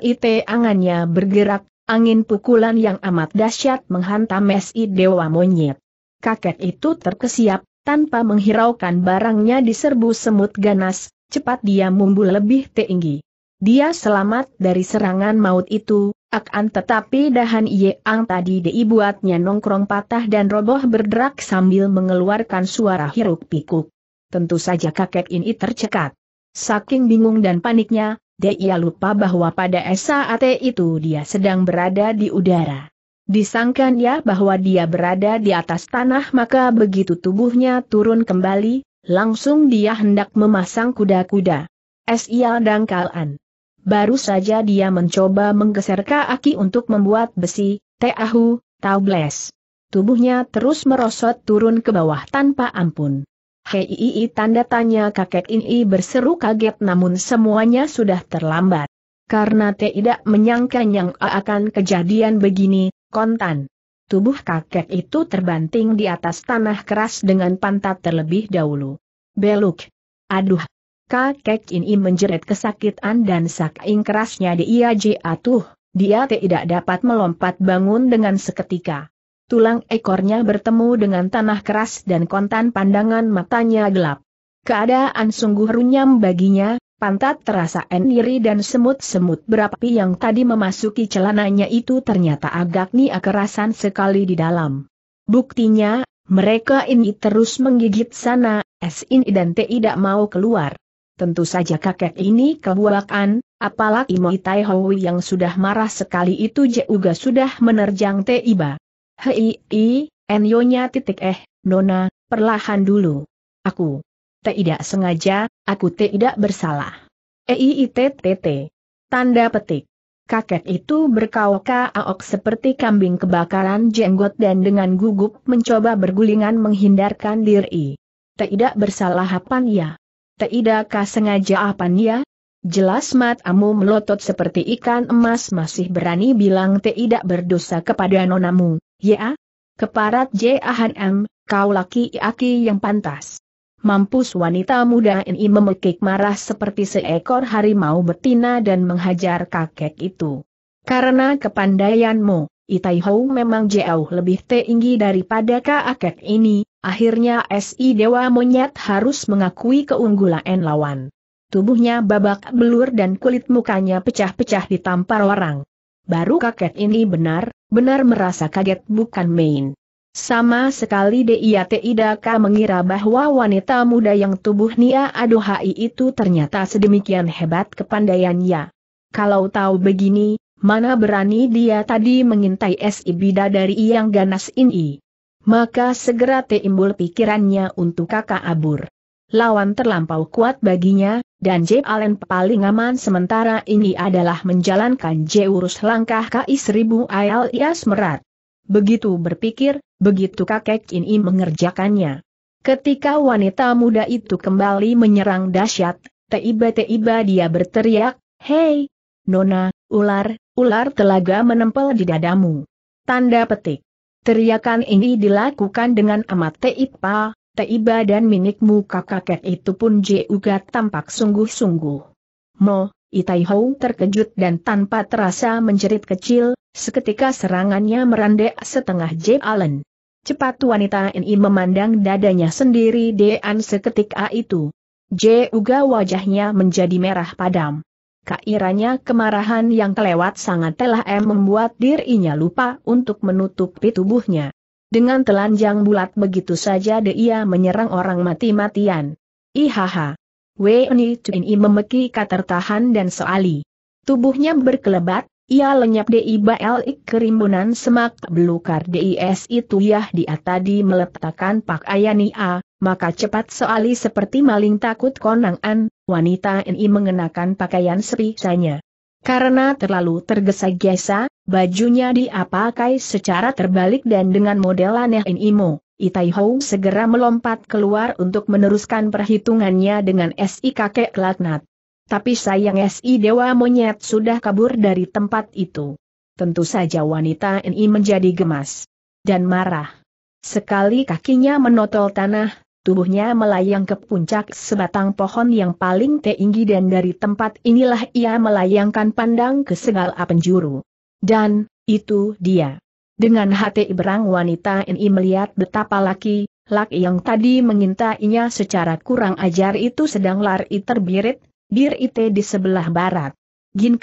ite angannya bergerak Angin pukulan yang amat dahsyat menghantam si dewa monyet. Kakek itu terkesiap, tanpa menghiraukan barangnya diserbu semut ganas, cepat dia mumbul lebih tinggi. Dia selamat dari serangan maut itu, akan tetapi dahan ang tadi dibuatnya nongkrong patah dan roboh berderak sambil mengeluarkan suara hiruk pikuk. Tentu saja kakek ini tercekat. Saking bingung dan paniknya, dia lupa bahwa pada saat itu dia sedang berada di udara. Disangkan Disangkanya bahwa dia berada di atas tanah maka begitu tubuhnya turun kembali, langsung dia hendak memasang kuda-kuda. Sia dangkalan. Baru saja dia mencoba menggeser kaki untuk membuat besi, Teahu, Taubles. Tubuhnya terus merosot turun ke bawah tanpa ampun. Hei tanda tanya kakek ini berseru kaget namun semuanya sudah terlambat. Karena tidak menyangka yang akan kejadian begini, kontan. Tubuh kakek itu terbanting di atas tanah keras dengan pantat terlebih dahulu. Beluk. Aduh. Kakek ini menjerit kesakitan dan saking kerasnya dia jatuh, dia tidak dapat melompat bangun dengan seketika tulang ekornya bertemu dengan tanah keras dan kontan pandangan matanya gelap. Keadaan sungguh runyam baginya, pantat terasa eniri dan semut-semut berapi yang tadi memasuki celananya itu ternyata agak nia kerasan sekali di dalam. Buktinya, mereka ini terus menggigit sana, S ini dan T tidak mau keluar. Tentu saja kakek ini kebuakan, apalagi Moitai Tai yang sudah marah sekali itu juga sudah menerjang iba. Hei, i, enyonya titik eh, Nona, perlahan dulu. Aku. Tidak sengaja, aku tidak bersalah. E, i t t t. Tanda petik. Kakek itu berkaok-kaok seperti kambing kebakaran jenggot dan dengan gugup mencoba bergulingan menghindarkan diri. Tidak bersalah apa ya? Tidakkah sengaja apa ya? Jelas matamu melotot seperti ikan emas masih berani bilang tidak berdosa kepada nonamu. Ya, keparat J. Ahan M, kau laki-laki yang pantas. Mampus wanita muda ini memekik marah seperti seekor harimau betina dan menghajar kakek itu. Karena kepandaianmu, Hou memang jauh lebih tinggi daripada kakek ini, akhirnya si Dewa Monyet harus mengakui keunggulan lawan. Tubuhnya babak belur dan kulit mukanya pecah-pecah ditampar orang. Baru kakek ini benar, benar merasa kaget bukan main. Sama sekali tidak tidak mengira bahwa wanita muda yang tubuh Nia Adohai itu ternyata sedemikian hebat kepandaiannya. Kalau tahu begini, mana berani dia tadi mengintai si bida dari yang ganas ini. Maka segera timbul pikirannya untuk kakak abur. Lawan terlampau kuat baginya, dan J. Allen paling aman sementara ini adalah menjalankan J. Urus langkah KI 1000 alias Merat. Begitu berpikir, begitu kakek ini mengerjakannya. Ketika wanita muda itu kembali menyerang dahsyat, tiba-tiba dia berteriak, Hei, Nona, ular, ular telaga menempel di dadamu. Tanda petik. Teriakan ini dilakukan dengan amat teipa, Teiba dan minik muka kakek itu pun juga tampak sungguh-sungguh. Mo, Itai Hou terkejut dan tanpa terasa menjerit kecil, seketika serangannya merandek setengah J. Allen. Cepat wanita ini memandang dadanya sendiri dan seketika itu. J. Uga wajahnya menjadi merah padam. Kairanya kemarahan yang kelewat sangat telah M membuat dirinya lupa untuk menutupi tubuhnya. Dengan telanjang bulat begitu saja dia menyerang orang mati-matian. Ihaha. Weni Ini memeki katertahan dan soali. Tubuhnya berkelebat, ia lenyap di balik kerimbunan semak belukar DIS itu yah dia tadi meletakkan Pak A, maka cepat soali seperti maling takut konangan, wanita ini mengenakan pakaian sepisanya. Karena terlalu tergesa-gesa, bajunya diapakai secara terbalik dan dengan model aneh Imo. Itai Hou segera melompat keluar untuk meneruskan perhitungannya dengan SI kakek laknat. Tapi sayang SI Dewa Monyet sudah kabur dari tempat itu. Tentu saja wanita ini menjadi gemas dan marah. Sekali kakinya menotol tanah, tubuhnya melayang ke puncak sebatang pohon yang paling tinggi dan dari tempat inilah ia melayangkan pandang ke segala penjuru. Dan, itu dia. Dengan hati berang wanita ini melihat betapa laki, laki yang tadi mengintainya secara kurang ajar itu sedang lari terbirit, bir ite di sebelah barat.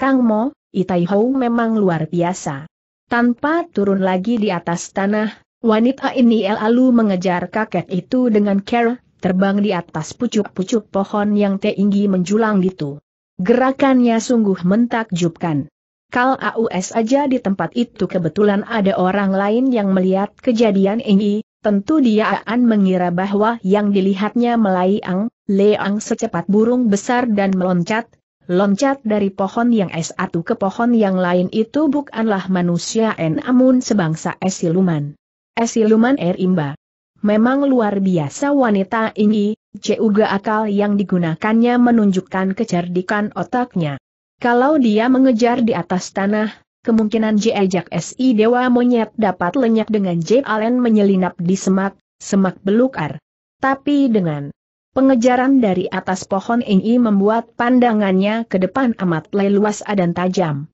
Kang Mo, Itai Hou memang luar biasa. Tanpa turun lagi di atas tanah, Wanita ini lalu mengejar kakek itu dengan care, terbang di atas pucuk-pucuk pohon yang tinggi menjulang itu. Gerakannya sungguh mentakjubkan. Kal AUS aja di tempat itu kebetulan ada orang lain yang melihat kejadian ini, tentu dia akan mengira bahwa yang dilihatnya melayang, leang secepat burung besar dan meloncat, loncat dari pohon yang S1 ke pohon yang lain itu bukanlah manusia en amun sebangsa es siluman. Esiluman Er imba. Memang luar biasa wanita ini, Cuga akal yang digunakannya menunjukkan kecerdikan otaknya. Kalau dia mengejar di atas tanah, kemungkinan Jejak SI Dewa Monyet dapat lenyap dengan J. Allen menyelinap di semak, semak belukar. Tapi dengan pengejaran dari atas pohon ini membuat pandangannya ke depan amat leluasa dan tajam.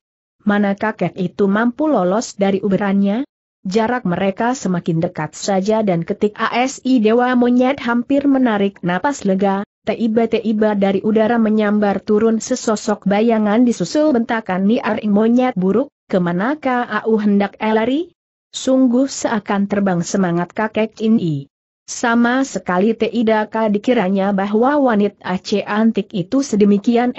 Mana kakek itu mampu lolos dari uberannya? Jarak mereka semakin dekat saja dan ketik ASI Dewa Monyet hampir menarik napas lega, tiba-tiba dari udara menyambar turun sesosok bayangan disusul bentakan niar monyet buruk, kemanakah AU hendak elari? Sungguh seakan terbang semangat kakek ini. Sama sekali tidak dikiranya bahwa wanita Aceh antik itu sedemikian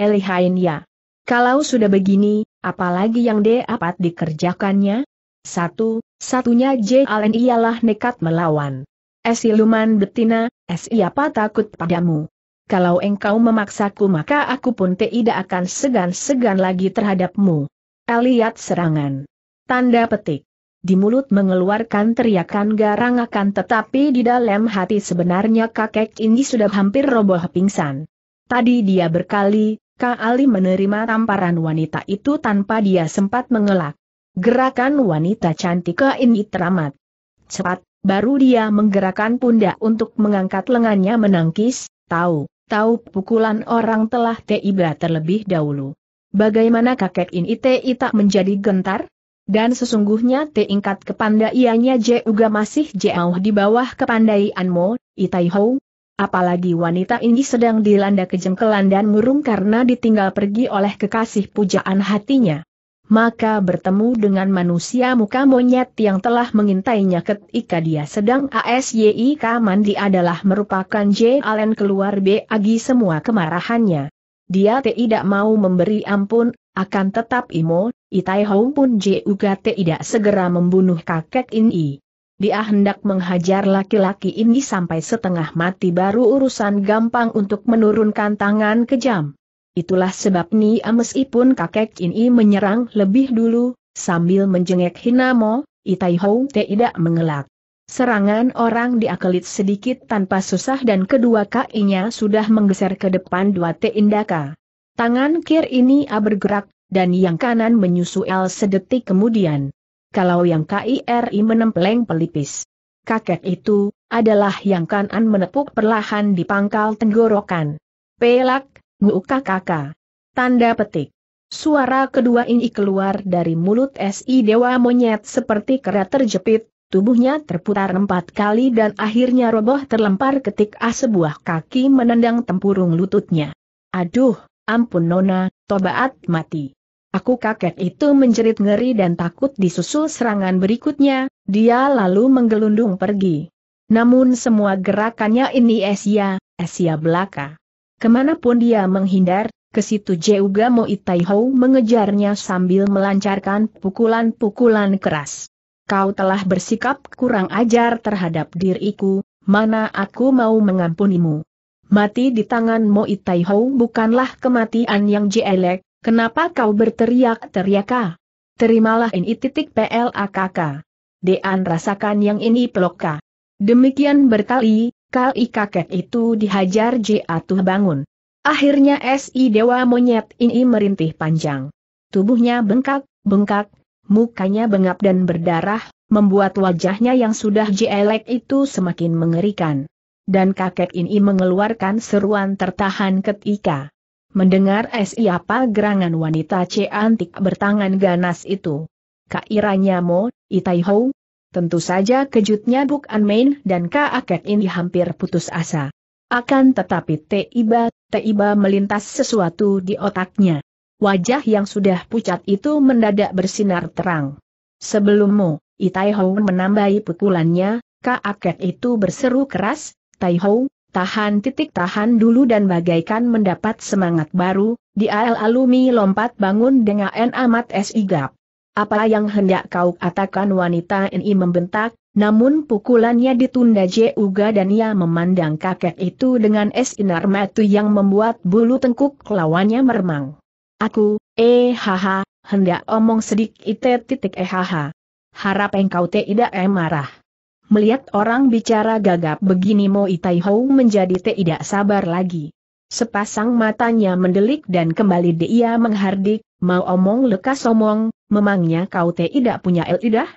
ya? Kalau sudah begini, apalagi yang dapat dikerjakannya? Satu, Satunya J. Allen ialah nekat melawan. Esiluman betina, siapa takut padamu. Kalau engkau memaksaku maka aku pun tidak akan segan-segan lagi terhadapmu. Eliat serangan. Tanda petik. Di mulut mengeluarkan teriakan garang akan tetapi di dalam hati sebenarnya kakek ini sudah hampir roboh pingsan. Tadi dia berkali, Kak Ali menerima tamparan wanita itu tanpa dia sempat mengelak. Gerakan wanita cantik ke ini teramat cepat, baru dia menggerakkan pundak untuk mengangkat lengannya menangkis, tahu, tahu pukulan orang telah tiba terlebih dahulu. Bagaimana kakek ini tak menjadi gentar? Dan sesungguhnya tingkat kepandaiannya juga masih jauh di bawah kepandaianmu, itaihou? Apalagi wanita ini sedang dilanda kejengkelan dan murung karena ditinggal pergi oleh kekasih pujaan hatinya maka bertemu dengan manusia muka monyet yang telah mengintainya ketika dia sedang ASYIK mandi adalah merupakan J. Allen keluar B. Agi semua kemarahannya. Dia tidak mau memberi ampun, akan tetap Imo, Itai Hong pun J. Uga tidak segera membunuh kakek ini. Dia hendak menghajar laki-laki ini sampai setengah mati baru urusan gampang untuk menurunkan tangan kejam. Itulah sebabnya meskipun kakek ini menyerang lebih dulu, sambil menjengek Hinamo, Itai Hou tidak mengelak. Serangan orang diakelit sedikit tanpa susah dan kedua kakinya sudah menggeser ke depan dua T indaka. Tangan kir ini A bergerak, dan yang kanan menyusul sedetik kemudian. Kalau yang KIRI menempeleng pelipis. Kakek itu, adalah yang kanan menepuk perlahan di pangkal tenggorokan. Pelak, Nguk kakak. Tanda petik. Suara kedua ini keluar dari mulut si dewa monyet seperti kera terjepit, tubuhnya terputar empat kali dan akhirnya roboh terlempar ketik ah sebuah kaki menendang tempurung lututnya. Aduh, ampun nona, tobaat mati. Aku kaget itu menjerit ngeri dan takut disusul serangan berikutnya, dia lalu menggelundung pergi. Namun semua gerakannya ini Esia, Esia belaka. Kemanapun dia menghindar, ke situ Jeugamo Itaihou mengejarnya sambil melancarkan pukulan-pukulan keras. Kau telah bersikap kurang ajar terhadap diriku, mana aku mau mengampunimu. Mati di tangan Mo Itaihou bukanlah kematian yang jelek, kenapa kau berteriak-teriaka? Terimalah ini titik PLAKK. Dean rasakan yang ini peloka. Demikian berkali, Kali kakek itu dihajar jatuh bangun. Akhirnya si dewa monyet ini merintih panjang. Tubuhnya bengkak, bengkak, mukanya bengap dan berdarah, membuat wajahnya yang sudah jelek itu semakin mengerikan. Dan kakek ini mengeluarkan seruan tertahan ketika mendengar si apa gerangan wanita cantik bertangan ganas itu. Kairanya Mo, itaihou? Tentu saja kejutnya bukan Main dan Aket ini hampir putus asa. Akan tetapi Teiba, Teiba melintas sesuatu di otaknya. Wajah yang sudah pucat itu mendadak bersinar terang. Sebelummu, Itai menambahi pukulannya, Aket itu berseru keras, Tai tahan titik tahan dulu dan bagaikan mendapat semangat baru, di al-alumi lompat bangun dengan amat sigap. Apa yang hendak kau katakan wanita ini membentak, namun pukulannya ditunda Juga dan ia memandang kakek itu dengan es inar mata yang membuat bulu tengkuk lawannya meremang. Aku, eh haha, hendak omong sedikit titik eh haha. Harap engkau tidak eh marah. Melihat orang bicara gagap begini Mo Itaihou menjadi tidak sabar lagi. Sepasang matanya mendelik dan kembali dia menghardik, mau omong lekas omong, memangnya kau tidak punya elidah?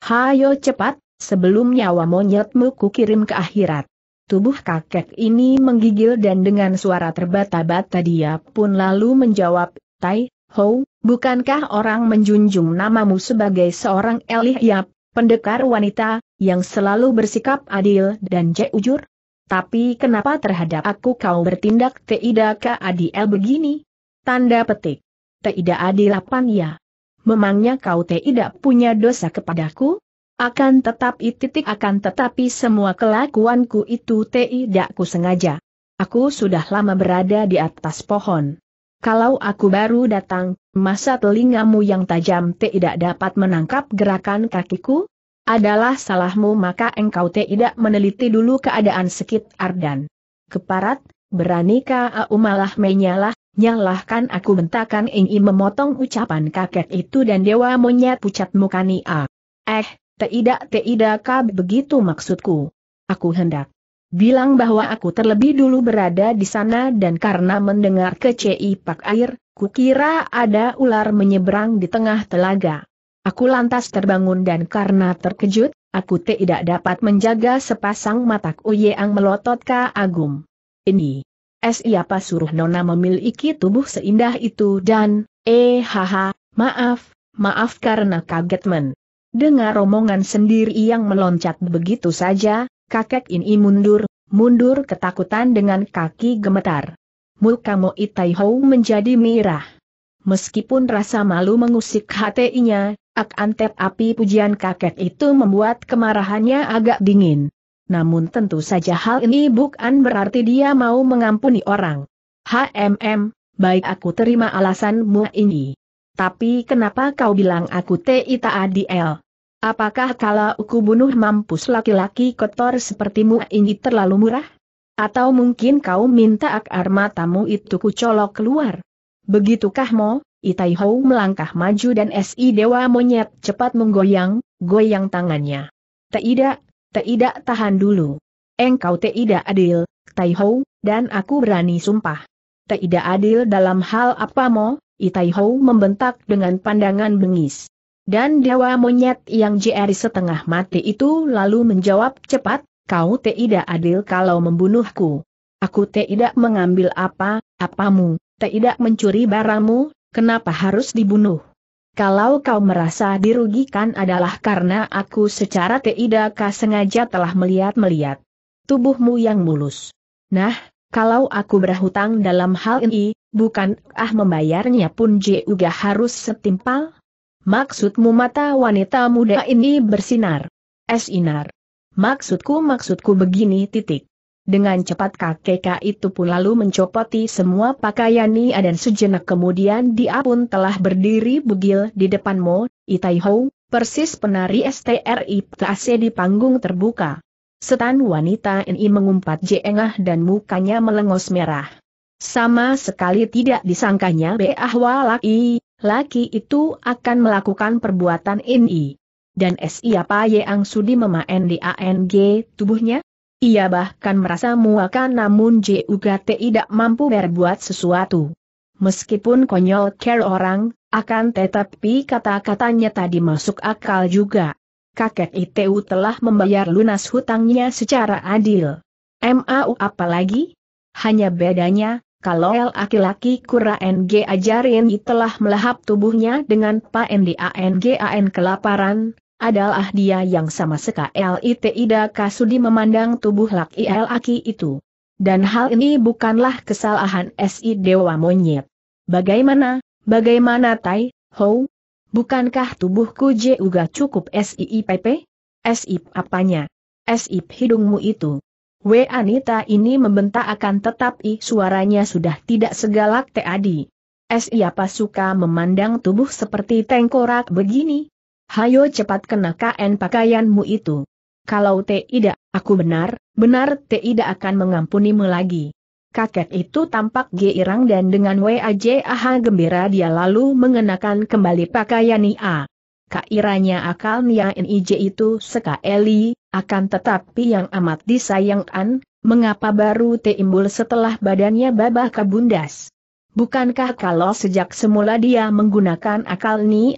Hayo cepat, sebelum nyawa monyetmu kukirim ke akhirat. Tubuh kakek ini menggigil dan dengan suara terbata-bata dia pun lalu menjawab, Tai, Ho, bukankah orang menjunjung namamu sebagai seorang elih yap, pendekar wanita, yang selalu bersikap adil dan jujur? Tapi kenapa terhadap aku kau bertindak tidak keadil begini? Tanda petik. Tidak adil apa ya? memangnya kau tidak punya dosa kepadaku? Akan tetapi titik akan tetapi semua kelakuanku itu tidak ku sengaja. Aku sudah lama berada di atas pohon. Kalau aku baru datang, masa telingamu yang tajam tidak dapat menangkap gerakan kakiku? Adalah salahmu maka engkau tidak meneliti dulu keadaan sekitar dan keparat, beranikah aumalah malah menyalah Nyalahkan aku bentakan ingin memotong ucapan kakek itu dan dewa monyet pucat muka Nia. Eh, tidak tidak kab begitu maksudku. Aku hendak bilang bahwa aku terlebih dulu berada di sana dan karena mendengar keci pak air, kukira ada ular menyeberang di tengah telaga. Aku lantas terbangun dan karena terkejut, aku tidak dapat menjaga sepasang mataku yang melotot Ka Agum. Ini siapa suruh Nona memiliki tubuh seindah itu dan, eh haha, maaf, maaf karena kaget men. Dengar omongan sendiri yang meloncat begitu saja, kakek ini mundur, mundur ketakutan dengan kaki gemetar. Muka Mo Itaihou menjadi merah. Meskipun rasa malu mengusik hatinya, ak antep api pujian kakek itu membuat kemarahannya agak dingin namun tentu saja hal ini bukan berarti dia mau mengampuni orang. HMM, baik aku terima alasanmu ini. Tapi kenapa kau bilang aku Tita Adiel? Apakah kalau aku bunuh mampus laki-laki kotor sepertimu ini terlalu murah? Atau mungkin kau minta akar matamu itu kucolok keluar? Begitukah mo? Hou melangkah maju dan si dewa monyet cepat menggoyang, goyang tangannya. Tidak, tidak tahan dulu. Engkau tidak adil, Taihou, dan aku berani sumpah. Tidak adil dalam hal apa mo, Itaihou membentak dengan pandangan bengis. Dan dewa monyet yang jeri setengah mati itu lalu menjawab cepat, kau tidak adil kalau membunuhku. Aku tidak mengambil apa, apamu, tidak mencuri barangmu. kenapa harus dibunuh? Kalau kau merasa dirugikan adalah karena aku secara tidak sengaja telah melihat-melihat tubuhmu yang mulus. Nah, kalau aku berhutang dalam hal ini, bukan ah membayarnya pun juga harus setimpal? Maksudmu mata wanita muda ini bersinar? Esinar. Maksudku maksudku begini titik. Dengan cepat kakek itu pun lalu mencopoti semua pakaian Nia dan sejenak kemudian dia pun telah berdiri bugil di depan Mo, Itai Hou, persis penari STRI Ptase di panggung terbuka. Setan wanita ini mengumpat jengah dan mukanya melengos merah. Sama sekali tidak disangkanya bahwa laki, laki itu akan melakukan perbuatan ini. Dan siapa yang sudi memain di ANG tubuhnya? Ia bahkan merasa muakan namun JUKT tidak mampu berbuat sesuatu. Meskipun konyol care orang, akan tetapi kata-katanya tadi masuk akal juga. Kakek ITU telah membayar lunas hutangnya secara adil. MAU apalagi? Hanya bedanya, kalau laki-laki kura NG ajarin telah melahap tubuhnya dengan Pak NDANGAN kelaparan, adalah dia yang sama sekali tidak kasudi memandang tubuh laki laki itu. Dan hal ini bukanlah kesalahan si Dewa Monyet. Bagaimana, bagaimana Tai, Ho? Bukankah tubuhku juga cukup SIIPP? SIP apanya? SIP hidungmu itu. We Anita ini membentak akan tetapi suaranya sudah tidak segalak teadi. Siapa suka memandang tubuh seperti tengkorak begini? hayo cepat kenakan pakaianmu itu. Kalau tidak, aku benar, benar tidak akan mengampunimu lagi. Kakek itu tampak girang dan dengan wajah gembira dia lalu mengenakan kembali pakaian Nia. Kairanya akal Nia Nij itu sekali, akan tetapi yang amat disayangkan, mengapa baru timbul setelah badannya babah kabundas. Bukankah kalau sejak semula dia menggunakan akal ini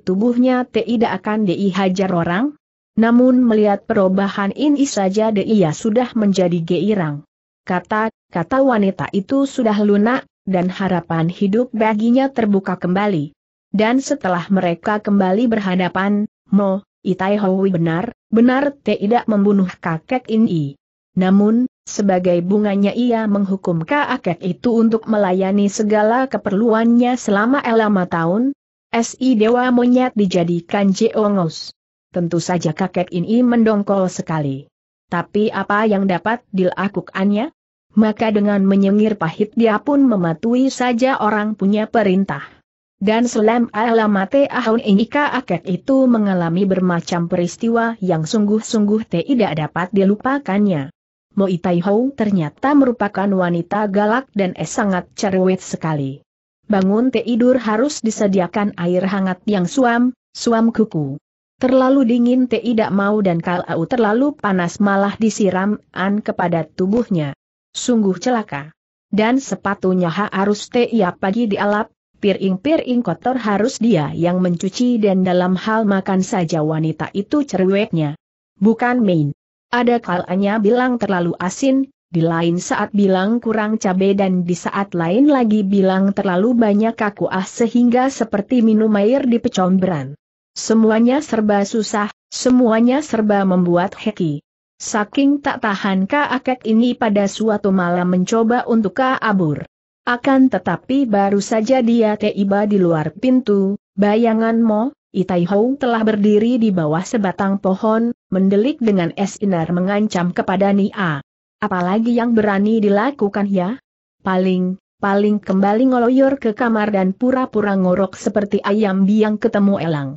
tubuhnya tidak akan dihajar orang? Namun melihat perubahan ini saja dia sudah menjadi geirang. Kata, kata wanita itu sudah lunak, dan harapan hidup baginya terbuka kembali. Dan setelah mereka kembali berhadapan, Mo, Itai hawui benar, benar tidak membunuh kakek ini. Namun, sebagai bunganya ia menghukum kakek itu untuk melayani segala keperluannya selama lama tahun, SI Dewa Monyet dijadikan Jeongos. Tentu saja kakek ini mendongkol sekali. Tapi apa yang dapat dilakukannya? Maka dengan menyengir pahit dia pun mematuhi saja orang punya perintah. Dan selama alamate ahun ini kakek itu mengalami bermacam peristiwa yang sungguh-sungguh tidak dapat dilupakannya. Mo Hou ternyata merupakan wanita galak dan es eh sangat cerewet sekali. Bangun tidur harus disediakan air hangat yang suam, suam kuku. Terlalu dingin tidak mau dan kalau terlalu panas malah disiram an kepada tubuhnya. Sungguh celaka. Dan sepatunya harus tiap pagi dialap, piring-piring kotor harus dia yang mencuci dan dalam hal makan saja wanita itu cerewetnya. Bukan main. Ada kalanya bilang terlalu asin, di lain saat bilang kurang cabai dan di saat lain lagi bilang terlalu banyak kaku kakuah sehingga seperti minum air di pecombran. Semuanya serba susah, semuanya serba membuat heki. Saking tak tahan Ka Akek ini pada suatu malam mencoba untuk Ka Abur. Akan tetapi baru saja dia tiba di luar pintu, bayangan Mo, Itai Hong telah berdiri di bawah sebatang pohon, mendelik dengan es inar mengancam kepada Nia. Apalagi yang berani dilakukan ya? Paling, paling kembali ngoloyor ke kamar dan pura-pura ngorok seperti ayam biang ketemu elang.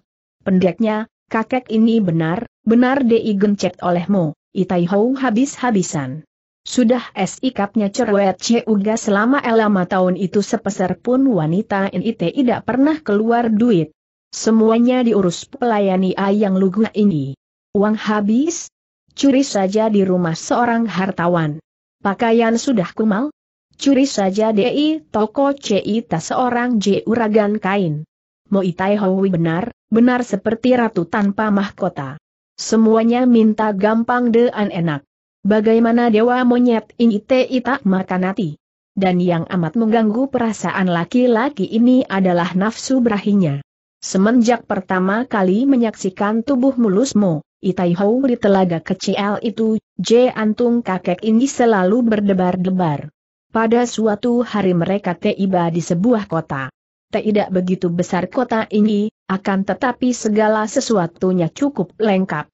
Pendeknya, kakek ini benar, benar di gencet olehmu, Itai Hong habis-habisan. Sudah es ikapnya cerwet Uga selama elama tahun itu sepeser pun wanita ini tidak pernah keluar duit. Semuanya diurus pelayani Ayang Lugu ini. Uang habis? Curi saja di rumah seorang hartawan. Pakaian sudah kumal? Curi saja di toko ci tak seorang juragan kain. Moitai Howi benar, benar seperti ratu tanpa mahkota. Semuanya minta gampang dean enak. Bagaimana dewa monyet ini tak hati? Dan yang amat mengganggu perasaan laki-laki ini adalah nafsu berahinya. Semenjak pertama kali menyaksikan tubuh mulusmu, Itaihou di telaga kecil itu, J. Antung kakek ini selalu berdebar-debar. Pada suatu hari mereka tiba di sebuah kota. Tidak begitu besar kota ini, akan tetapi segala sesuatunya cukup lengkap.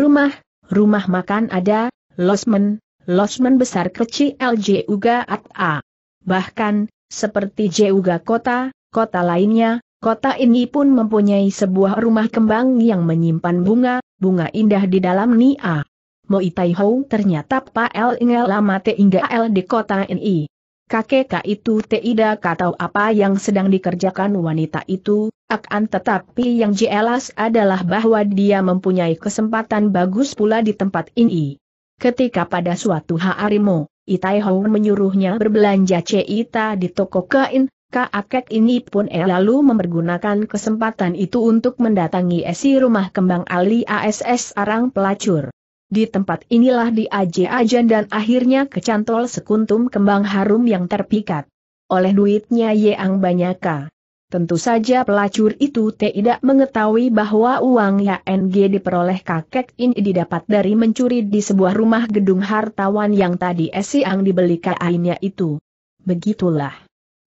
Rumah, rumah makan ada, losmen, losmen besar kecil juga at a. Bahkan, seperti Juga kota, kota lainnya, Kota ini pun mempunyai sebuah rumah kembang yang menyimpan bunga, bunga indah di dalam Nia. Moi Tai Hou ternyata El Ingel lama Ingga El di kota ini. Kakek itu tidak tahu apa yang sedang dikerjakan wanita itu, akan tetapi yang jelas adalah bahwa dia mempunyai kesempatan bagus pula di tempat ini. Ketika pada suatu hari Mo, Hou menyuruhnya berbelanja Ceita di toko kain, Kakek ini pun eh lalu mempergunakan kesempatan itu untuk mendatangi esi rumah kembang Ali ASS Arang Pelacur. Di tempat inilah diaja-ajan dan akhirnya kecantol sekuntum kembang harum yang terpikat. Oleh duitnya Yeang banyaka. Tentu saja pelacur itu tidak mengetahui bahwa uang YNG ya diperoleh kakek ini didapat dari mencuri di sebuah rumah gedung hartawan yang tadi siang dibelikan kainnya itu. Begitulah.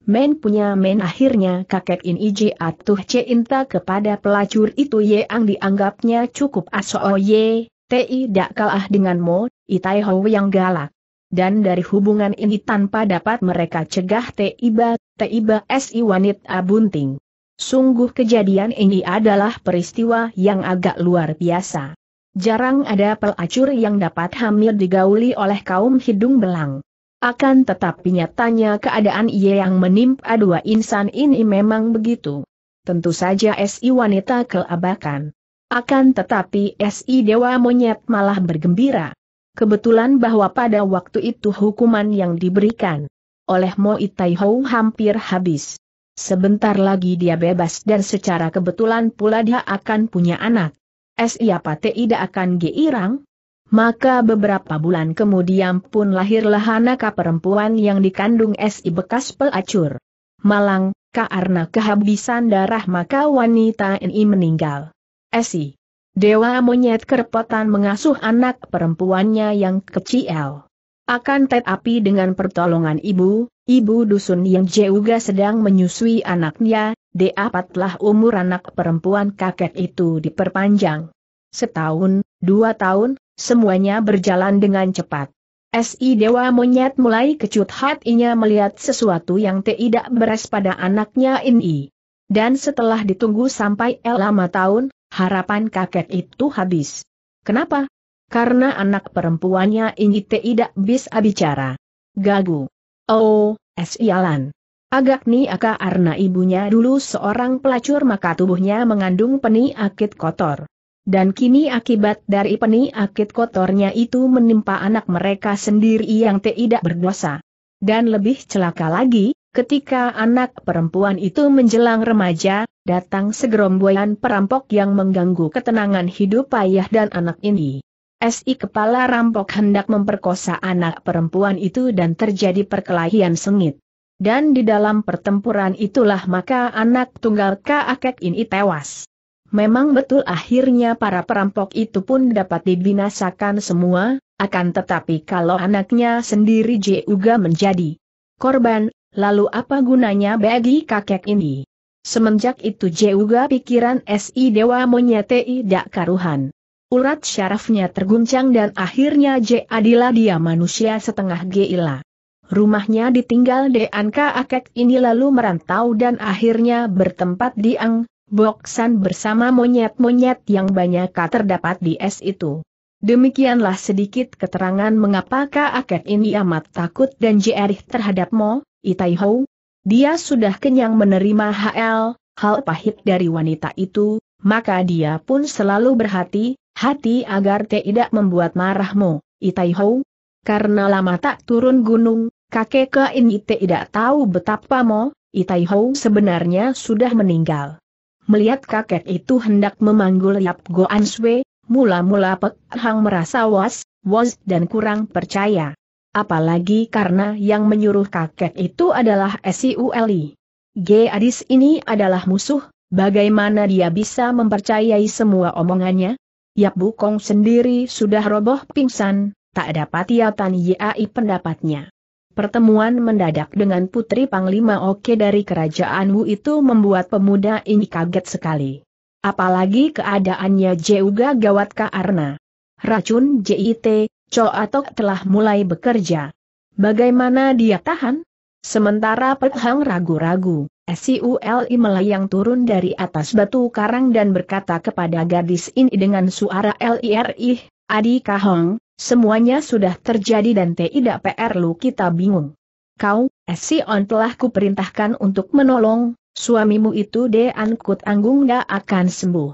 Men punya men akhirnya kakek In Iji atuh cinta kepada pelacur itu ye ang dianggapnya cukup asoo ye, ti dak kalah dengan mo, itai Hou yang galak. Dan dari hubungan ini tanpa dapat mereka cegah tiba, tiba si wanita bunting. Sungguh kejadian ini adalah peristiwa yang agak luar biasa. Jarang ada pelacur yang dapat hamil digauli oleh kaum hidung belang. Akan tetapi nyatanya keadaan ia yang menimpa dua insan ini memang begitu. Tentu saja SI wanita kelabakan. Akan tetapi SI Dewa Monyet malah bergembira. Kebetulan bahwa pada waktu itu hukuman yang diberikan oleh Mo Hou hampir habis. Sebentar lagi dia bebas dan secara kebetulan pula dia akan punya anak. SI apa tidak akan geirang? Maka beberapa bulan kemudian pun lahirlah anak perempuan yang dikandung SI bekas pelacur. Malang, karena kehabisan darah maka wanita ini meninggal. SI. Dewa monyet kerepotan mengasuh anak perempuannya yang kecil. Akan tetapi dengan pertolongan ibu, ibu dusun yang juga sedang menyusui anaknya, dapatlah umur anak perempuan kakek itu diperpanjang. Setahun, dua tahun, semuanya berjalan dengan cepat. Si Dewa Monyet mulai kecut hatinya melihat sesuatu yang tidak beres pada anaknya ini. Dan setelah ditunggu sampai lama tahun, harapan kakek itu habis. Kenapa? Karena anak perempuannya ini tidak bisa bicara. Gagu. Oh, si Alan. Agak nih aka ibunya dulu seorang pelacur maka tubuhnya mengandung peniakit kotor dan kini akibat dari peni akit kotornya itu menimpa anak mereka sendiri yang tidak berdosa. Dan lebih celaka lagi, ketika anak perempuan itu menjelang remaja, datang segerombolan perampok yang mengganggu ketenangan hidup ayah dan anak ini. SI kepala rampok hendak memperkosa anak perempuan itu dan terjadi perkelahian sengit. Dan di dalam pertempuran itulah maka anak tunggal Kakek ini tewas. Memang betul akhirnya para perampok itu pun dapat dibinasakan semua, akan tetapi kalau anaknya sendiri juga menjadi korban, lalu apa gunanya bagi kakek ini? Semenjak itu juga pikiran S.I. Dewa Monyete tidak karuhan. Urat syarafnya terguncang dan akhirnya J. Adila dia manusia setengah gila. Rumahnya ditinggal Dean Kakek ini lalu merantau dan akhirnya bertempat di Ang, boksan bersama monyet-monyet yang banyak terdapat di es itu. Demikianlah sedikit keterangan mengapa kakek ini amat takut dan jerih terhadap Mo, Itaiho. Dia sudah kenyang menerima hal hal pahit dari wanita itu, maka dia pun selalu berhati-hati agar tidak membuat marah Mo, Itaiho. Karena lama tak turun gunung, kakek ini tidak tahu betapa Mo, Itaiho sebenarnya sudah meninggal melihat kakek itu hendak memanggul Yap Goan Sui, mula-mula Pek Hang merasa was, was dan kurang percaya. Apalagi karena yang menyuruh kakek itu adalah Siuli. G. Adis ini adalah musuh, bagaimana dia bisa mempercayai semua omongannya? Yap Bukong sendiri sudah roboh pingsan, tak dapat ia tanyai pendapatnya. Pertemuan mendadak dengan Putri Panglima Oke dari Kerajaan Wu itu membuat pemuda ini kaget sekali. Apalagi keadaannya juga gawat Arna. racun JIT, Atok telah mulai bekerja. Bagaimana dia tahan? Sementara Pekhang Hang ragu-ragu, SULI melayang turun dari atas batu karang dan berkata kepada gadis ini dengan suara LIRI, Adi Kahong, Semuanya sudah terjadi dan tidak perlu kita bingung. Kau, eh, Sion telah kuperintahkan untuk menolong, suamimu itu Deankut Anggung gak akan sembuh.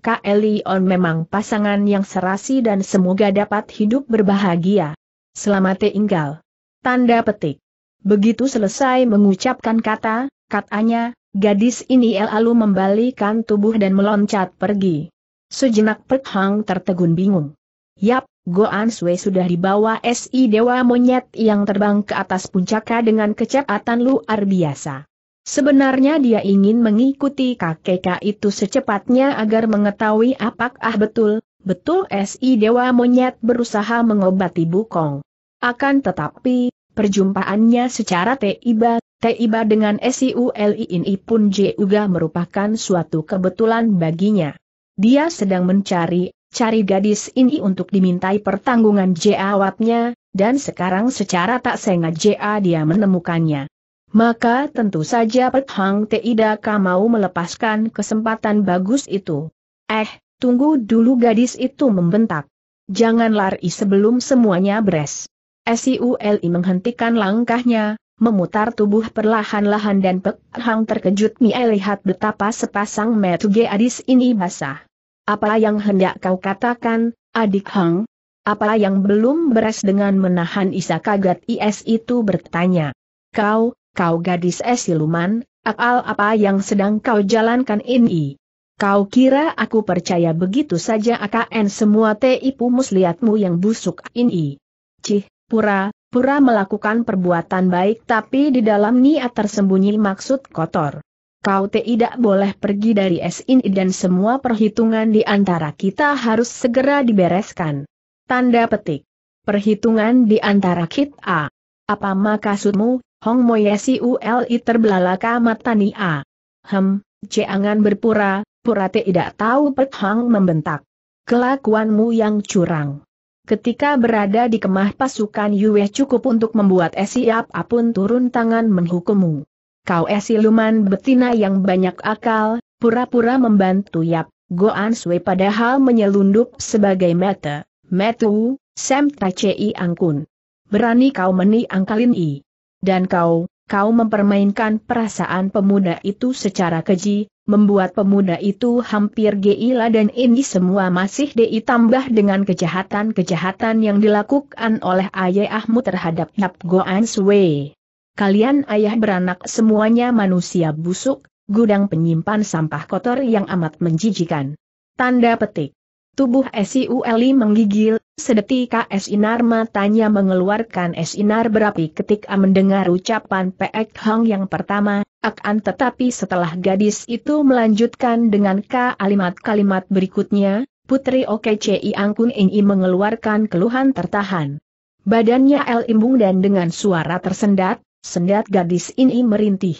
Kaelion memang pasangan yang serasi dan semoga dapat hidup berbahagia. Selamat tinggal. Tanda petik. Begitu selesai mengucapkan kata, katanya, gadis ini lalu membalikan tubuh dan meloncat pergi. Sejenak Pek Hang tertegun bingung. Yap, Goan Sui sudah dibawa SI Dewa Monyet yang terbang ke atas puncaka dengan kecepatan luar biasa. Sebenarnya dia ingin mengikuti kakek itu secepatnya agar mengetahui apakah betul, betul SI Dewa Monyet berusaha mengobati Bukong. Akan tetapi, perjumpaannya secara tiba, tiba dengan Uli ini pun juga merupakan suatu kebetulan baginya. Dia sedang mencari cari gadis ini untuk dimintai pertanggungan jawabnya, dan sekarang secara tak sengaja dia menemukannya. Maka tentu saja Pek Hang Teidaka mau melepaskan kesempatan bagus itu. Eh, tunggu dulu gadis itu membentak. Jangan lari sebelum semuanya beres. SIULI menghentikan langkahnya, memutar tubuh perlahan-lahan dan Pek Hang terkejut melihat betapa sepasang metu gadis ini basah. Apa yang hendak kau katakan, adik Hang? Apa yang belum beres dengan menahan Isa kagat IS itu bertanya. Kau, kau gadis es siluman, akal apa yang sedang kau jalankan ini? Kau kira aku percaya begitu saja akan semua tipu muslihatmu yang busuk ini? Cih, pura, pura melakukan perbuatan baik tapi di dalam niat tersembunyi maksud kotor kau tidak boleh pergi dari ini dan semua perhitungan di antara kita harus segera dibereskan. Tanda petik. Perhitungan di antara kita. Apa maksudmu, Hong Moyesi Uli terbelalaka mata A. Hem, jangan berpura, pura tidak tahu Pek Hang membentak. Kelakuanmu yang curang. Ketika berada di kemah pasukan Yue cukup untuk membuat siap Apun turun tangan menghukummu. Kau esiluman betina yang banyak akal, pura-pura membantu Yap, Goan Sui padahal menyelundup sebagai mata, metu, sem tacei angkun. Berani kau meni angkalin i. Dan kau, kau mempermainkan perasaan pemuda itu secara keji, membuat pemuda itu hampir geila. dan ini semua masih ditambah dengan kejahatan-kejahatan yang dilakukan oleh Ayah Ahmu terhadap Yap Goan Sui kalian ayah beranak semuanya manusia busuk, gudang penyimpan sampah kotor yang amat menjijikan. Tanda petik. Tubuh Siuli menggigil, sedetika S. Inar matanya mengeluarkan S. Inar berapi ketika mendengar ucapan Pek Hong yang pertama, akan tetapi setelah gadis itu melanjutkan dengan kalimat-kalimat berikutnya, Putri Okeci Angkun Ingi mengeluarkan keluhan tertahan. Badannya El Imbung dan dengan suara tersendat, sendat gadis ini merintih.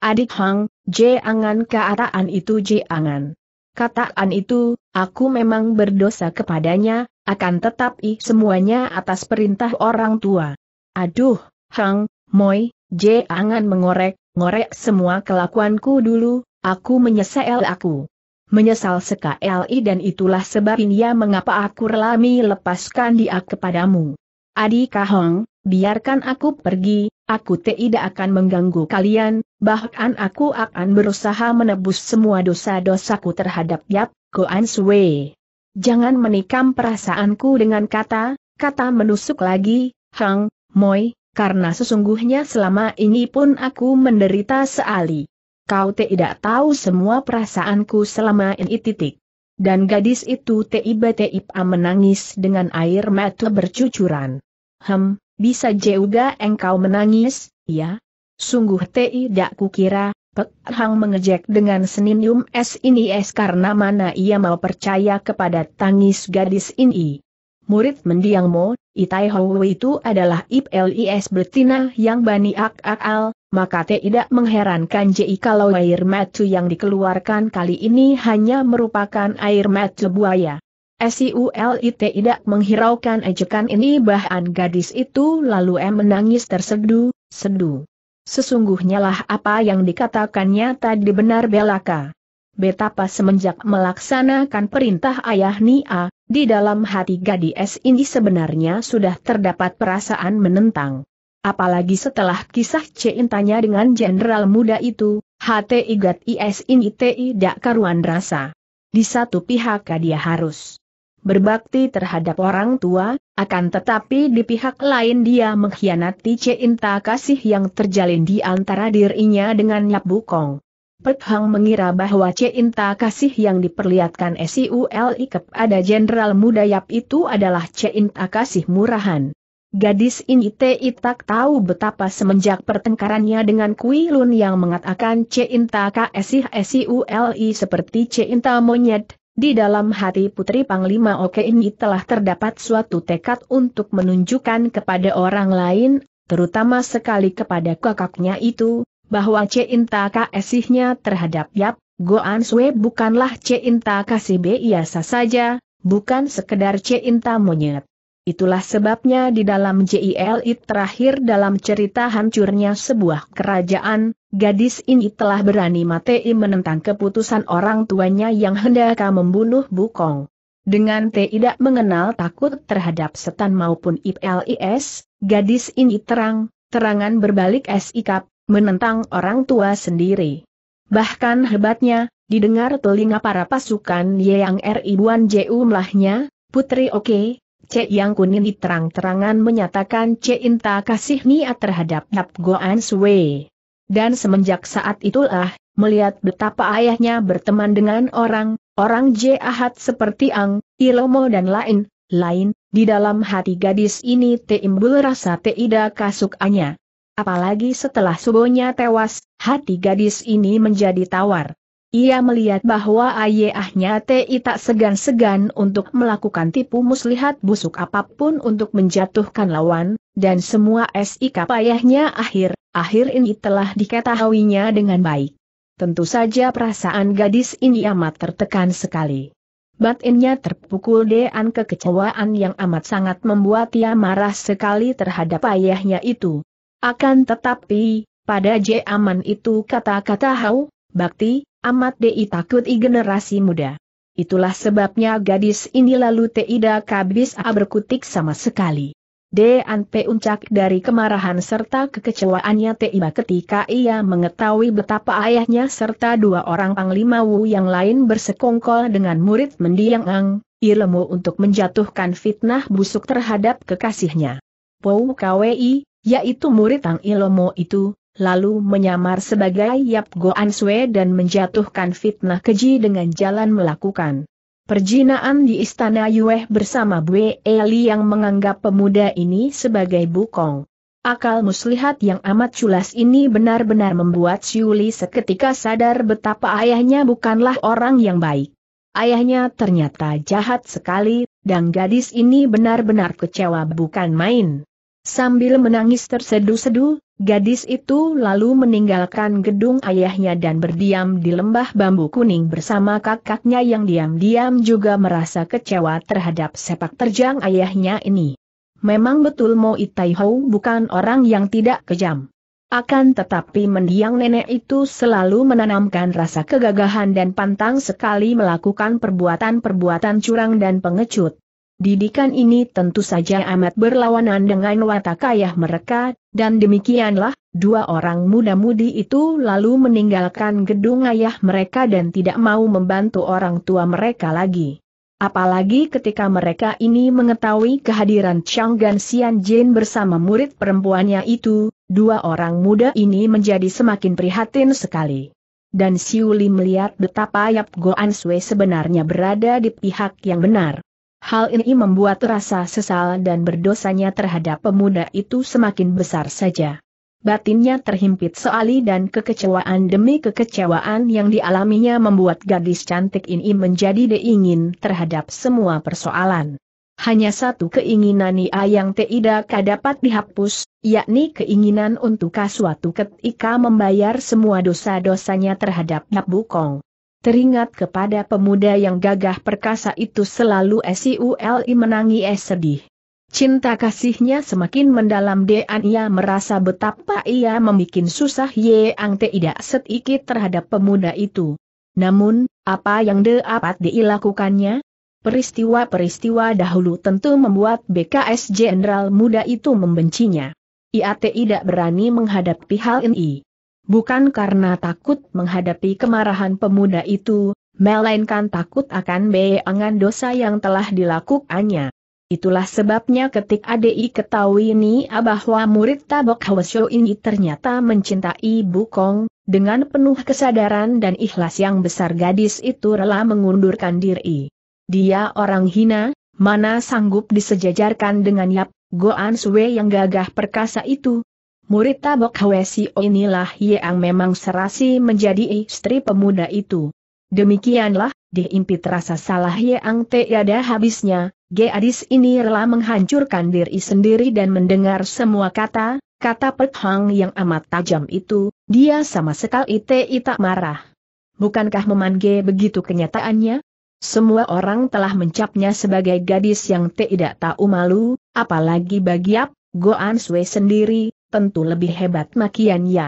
Adik Hang, jangan keataan itu jangan. Kataan itu, aku memang berdosa kepadanya, akan tetapi semuanya atas perintah orang tua. Aduh, Hang, Moi, jangan mengorek, ngorek semua kelakuanku dulu, aku menyesal aku. Menyesal sekali dan itulah sebabnya mengapa aku relami lepaskan dia kepadamu. Adik Hang? biarkan aku pergi, aku tidak akan mengganggu kalian, bahkan aku akan berusaha menebus semua dosa-dosaku terhadap Yap, Goan Sui. Jangan menikam perasaanku dengan kata, kata menusuk lagi, Hang, Moi, karena sesungguhnya selama ini pun aku menderita seali. Kau tidak tahu semua perasaanku selama ini titik. Dan gadis itu tiba-tiba menangis dengan air mata bercucuran. Hem, bisa juga engkau menangis, ya? Sungguh tidak kukira, Pek Hang mengejek dengan senyum es ini es karena mana ia mau percaya kepada tangis gadis ini. Murid mendiang Mo, Itai Hou itu adalah Ip Lis betina yang bani ak-akal, maka tidak mengherankan Ji kalau air matu yang dikeluarkan kali ini hanya merupakan air matu buaya. Siulit tidak menghiraukan ejekan ini bahan gadis itu lalu M menangis tersedu, sedu. Sesungguhnya lah apa yang dikatakannya tadi benar belaka. Betapa semenjak melaksanakan perintah ayah Nia, di dalam hati gadis ini sebenarnya sudah terdapat perasaan menentang. Apalagi setelah kisah cintanya dengan jenderal muda itu, hati igat is ini tidak karuan rasa. Di satu pihak dia harus berbakti terhadap orang tua, akan tetapi di pihak lain dia mengkhianati cinta kasih yang terjalin di antara dirinya dengan Yap Bukong. Pek mengira bahwa cinta kasih yang diperlihatkan SULI kepada jenderal muda Yap itu adalah cinta kasih murahan. Gadis ini T.I. tak tahu betapa semenjak pertengkarannya dengan Kui Lun yang mengatakan cinta kasih SULI seperti cinta monyet, di dalam hati Putri Panglima Oke ini telah terdapat suatu tekad untuk menunjukkan kepada orang lain, terutama sekali kepada kakaknya itu, bahwa cinta kasihnya terhadap Yap, Goan Sue bukanlah cinta kasih biasa saja, bukan sekedar cinta monyet. Itulah sebabnya di dalam JILI terakhir dalam cerita hancurnya sebuah kerajaan, Gadis ini telah berani matei menentang keputusan orang tuanya yang hendak membunuh Bukong. Dengan tidak mengenal takut terhadap setan maupun IPLIS, gadis ini terang, terangan berbalik sikap, menentang orang tua sendiri. Bahkan hebatnya, didengar telinga para pasukan Yang RI Buan Ju melahnya, Putri Oke, Cek Yang Kunin terang-terangan menyatakan Cek Inta kasih niat terhadap Nap Goan Sui. Dan semenjak saat itulah, melihat betapa ayahnya berteman dengan orang, orang jahat seperti Ang, Ilomo dan lain, lain, di dalam hati gadis ini timbul rasa teida kasukannya. Apalagi setelah subonya tewas, hati gadis ini menjadi tawar. Ia melihat bahwa ayahnya Ti tak segan-segan untuk melakukan tipu muslihat busuk apapun untuk menjatuhkan lawan, dan semua sikap ayahnya akhir akhir ini telah diketahuinya dengan baik. Tentu saja perasaan gadis ini amat tertekan sekali. Batinnya terpukul dengan kekecewaan yang amat sangat membuat ia marah sekali terhadap ayahnya itu. Akan tetapi, pada J. Aman itu kata-kata hau, bakti, amat DI takut I generasi muda. Itulah sebabnya gadis ini lalu tidak habis berkutik sama sekali. Dan puncak Uncak dari kemarahan serta kekecewaannya tiba ketika ia mengetahui betapa ayahnya serta dua orang Panglima Wu yang lain bersekongkol dengan murid mendiang Ang, ilmu untuk menjatuhkan fitnah busuk terhadap kekasihnya. Po Kwei, yaitu murid Ang ilmu itu, lalu menyamar sebagai Yap Goan Sue dan menjatuhkan fitnah keji dengan jalan melakukan Perjinaan di istana Yueh bersama Bue Eli yang menganggap pemuda ini sebagai bukong. Akal muslihat yang amat culas ini benar-benar membuat Siuli seketika sadar betapa ayahnya bukanlah orang yang baik. Ayahnya ternyata jahat sekali, dan gadis ini benar-benar kecewa bukan main. Sambil menangis terseduh-seduh, Gadis itu lalu meninggalkan gedung ayahnya dan berdiam di lembah bambu kuning bersama kakaknya yang diam-diam juga merasa kecewa terhadap sepak terjang ayahnya ini. Memang betul Mo Itaihou bukan orang yang tidak kejam. Akan tetapi mendiang nenek itu selalu menanamkan rasa kegagahan dan pantang sekali melakukan perbuatan-perbuatan curang dan pengecut. Didikan ini tentu saja amat berlawanan dengan watak ayah mereka, dan demikianlah, dua orang muda-mudi itu lalu meninggalkan gedung ayah mereka dan tidak mau membantu orang tua mereka lagi. Apalagi ketika mereka ini mengetahui kehadiran Chang Gan Xian Jin bersama murid perempuannya itu, dua orang muda ini menjadi semakin prihatin sekali. Dan Siuli melihat betapa Yap Goan Sui sebenarnya berada di pihak yang benar. Hal ini membuat rasa sesal dan berdosanya terhadap pemuda itu semakin besar saja. Batinnya terhimpit soali dan kekecewaan demi kekecewaan yang dialaminya membuat gadis cantik ini menjadi deingin terhadap semua persoalan. Hanya satu keinginan ia yang tidak dapat dihapus, yakni keinginan untuk suatu ketika membayar semua dosa-dosanya terhadap Nak Bukong. Teringat kepada pemuda yang gagah perkasa itu selalu SULI menangis sedih. Cinta kasihnya semakin mendalam dan ia merasa betapa ia membuat susah Yang tidak sedikit terhadap pemuda itu. Namun, apa yang dapat dilakukannya? Peristiwa-peristiwa dahulu tentu membuat BKS Jenderal Muda itu membencinya. Ia tidak berani menghadapi hal ini. Bukan karena takut menghadapi kemarahan pemuda itu, melainkan takut akan beangan dosa yang telah dilakukannya. Itulah sebabnya ketik ADI ketahui ini bahwa murid Tabok Hwasyo ini ternyata mencintai Bukong, dengan penuh kesadaran dan ikhlas yang besar gadis itu rela mengundurkan diri. Dia orang hina, mana sanggup disejajarkan dengan Yap, Goan Sue yang gagah perkasa itu, Murid Tabok Hwesio inilah yang memang serasi menjadi istri pemuda itu. Demikianlah, diimpit rasa salah yang tiada habisnya, Gadis ini rela menghancurkan diri sendiri dan mendengar semua kata, kata Pek yang amat tajam itu, dia sama sekali tak marah. Bukankah memange begitu kenyataannya? Semua orang telah mencapnya sebagai gadis yang tidak tahu malu, apalagi bagi ap? Goan Sui sendiri, tentu lebih hebat makian makiannya.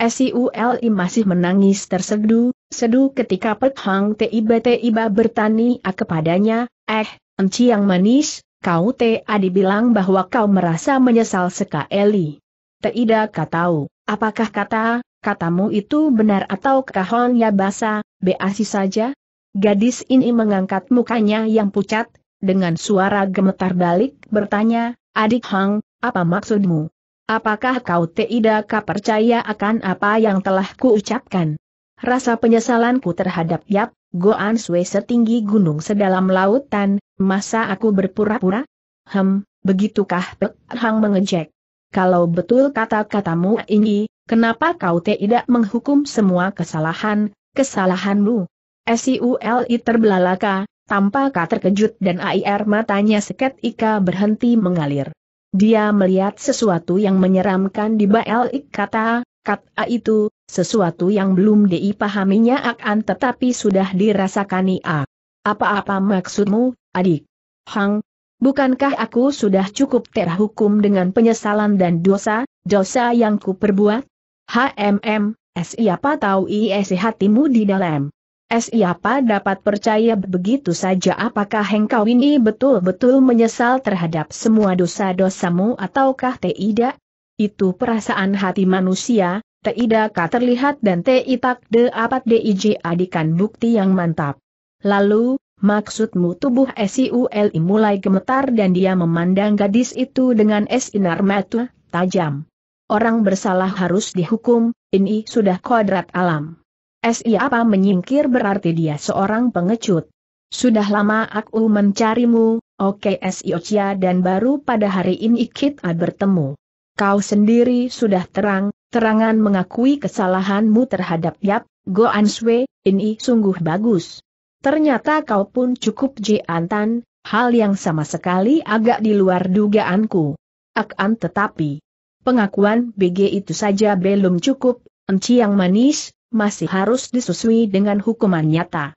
Siuli masih menangis tersedu, sedu ketika Pek Hang tiba-tiba bertani ah kepadanya, eh, enci yang manis, kau adi bilang bahwa kau merasa menyesal sekali. Tidak tahu, apakah kata, katamu itu benar atau kahonnya basa, beasi saja? Gadis ini mengangkat mukanya yang pucat, dengan suara gemetar balik bertanya, adik Hang, apa maksudmu? Apakah kau tidak percaya akan apa yang telah kuucapkan? Rasa penyesalanku terhadap Yap, Goan Sui setinggi gunung sedalam lautan, masa aku berpura-pura? Hem, begitukah Pek Hang mengejek? Kalau betul kata-katamu ini, kenapa kau tidak menghukum semua kesalahan, kesalahanmu? Suli terbelalaka, tanpa terkejut dan air matanya seketika berhenti mengalir. Dia melihat sesuatu yang menyeramkan di balik kata, kata itu, sesuatu yang belum diipahaminya akan tetapi sudah dirasakan ia. Apa-apa maksudmu, adik? Hang, bukankah aku sudah cukup terhukum dengan penyesalan dan dosa, dosa yang kuperbuat? perbuat? HMM, siapa tahu isi hatimu di dalam. Siapa dapat percaya begitu saja apakah engkau ini betul-betul menyesal terhadap semua dosa-dosamu ataukah tidak? Itu perasaan hati manusia, tidak terlihat dan tidak dapat diijadikan bukti yang mantap. Lalu, maksudmu tubuh Siuli mulai gemetar dan dia memandang gadis itu dengan sinar mata tajam. Orang bersalah harus dihukum, ini sudah kodrat alam. SI apa menyingkir berarti dia seorang pengecut. Sudah lama aku mencarimu, oke okay SI Ochia dan baru pada hari ini kita bertemu. Kau sendiri sudah terang, terangan mengakui kesalahanmu terhadap Yap, Go Sui, ini sungguh bagus. Ternyata kau pun cukup jantan, hal yang sama sekali agak di luar dugaanku. Akan tetapi, pengakuan BG itu saja belum cukup, enci yang manis, masih harus disusui dengan hukuman nyata.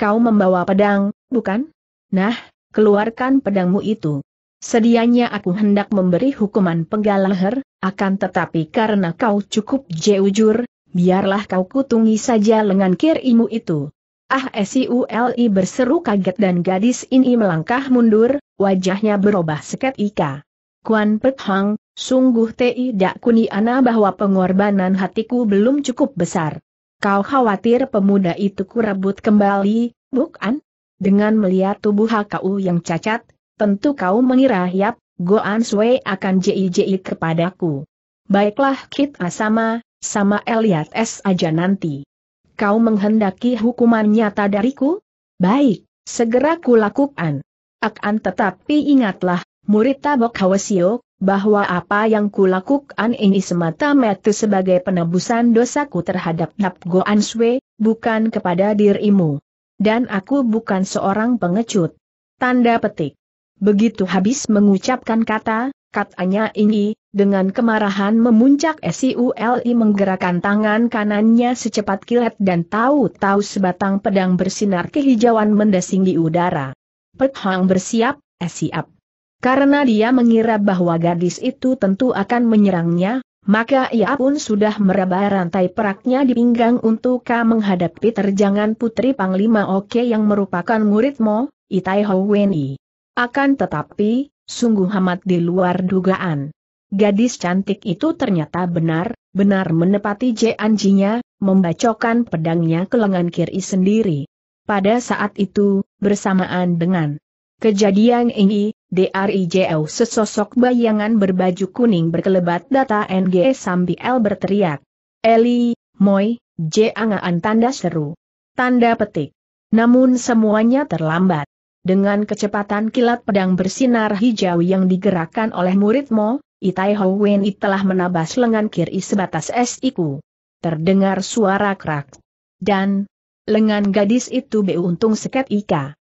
Kau membawa pedang, bukan? Nah, keluarkan pedangmu itu. Sedianya aku hendak memberi hukuman penggal leher, akan tetapi karena kau cukup jujur, biarlah kau kutungi saja lengan kirimu itu. Ah Siuli berseru kaget dan gadis ini melangkah mundur, wajahnya berubah seket ika. Kuan Pek Hang, sungguh tidak kuniana bahwa pengorbanan hatiku belum cukup besar. Kau khawatir pemuda itu kurebut kembali, bukan? Dengan melihat tubuh HKU yang cacat, tentu kau mengira Yap, Goan Sui akan jijik kepadaku. Baiklah kita sama, sama Elliot S aja nanti. Kau menghendaki hukuman nyata dariku? Baik, segera kulakukan. Akan tetapi ingatlah, murid tabok Hawasio, bahwa apa yang kulakukan ini semata-mata sebagai penebusan dosaku terhadap Nap Goan bukan kepada dirimu. Dan aku bukan seorang pengecut. Tanda petik. Begitu habis mengucapkan kata, katanya ini, dengan kemarahan memuncak SULI menggerakkan tangan kanannya secepat kilat dan tahu-tahu sebatang pedang bersinar kehijauan mendesing di udara. Pet Hang bersiap, siap. Karena dia mengira bahwa gadis itu tentu akan menyerangnya, maka ia pun sudah meraba rantai peraknya di pinggang untuk menghadapi terjangan putri Panglima Oke yang merupakan murid Mo, Itai Howeni. Akan tetapi, sungguh amat di luar dugaan. Gadis cantik itu ternyata benar, benar menepati J anjinya, membacokkan pedangnya ke lengan kiri sendiri. Pada saat itu, bersamaan dengan kejadian ini, DRIJO sesosok bayangan berbaju kuning berkelebat data NG sambil berteriak. Eli, Moi, angaan tanda seru. Tanda petik. Namun semuanya terlambat. Dengan kecepatan kilat pedang bersinar hijau yang digerakkan oleh murid Mo, Itai Howen telah menabas lengan kiri sebatas es Terdengar suara krak. Dan, lengan gadis itu beuntung seket ika.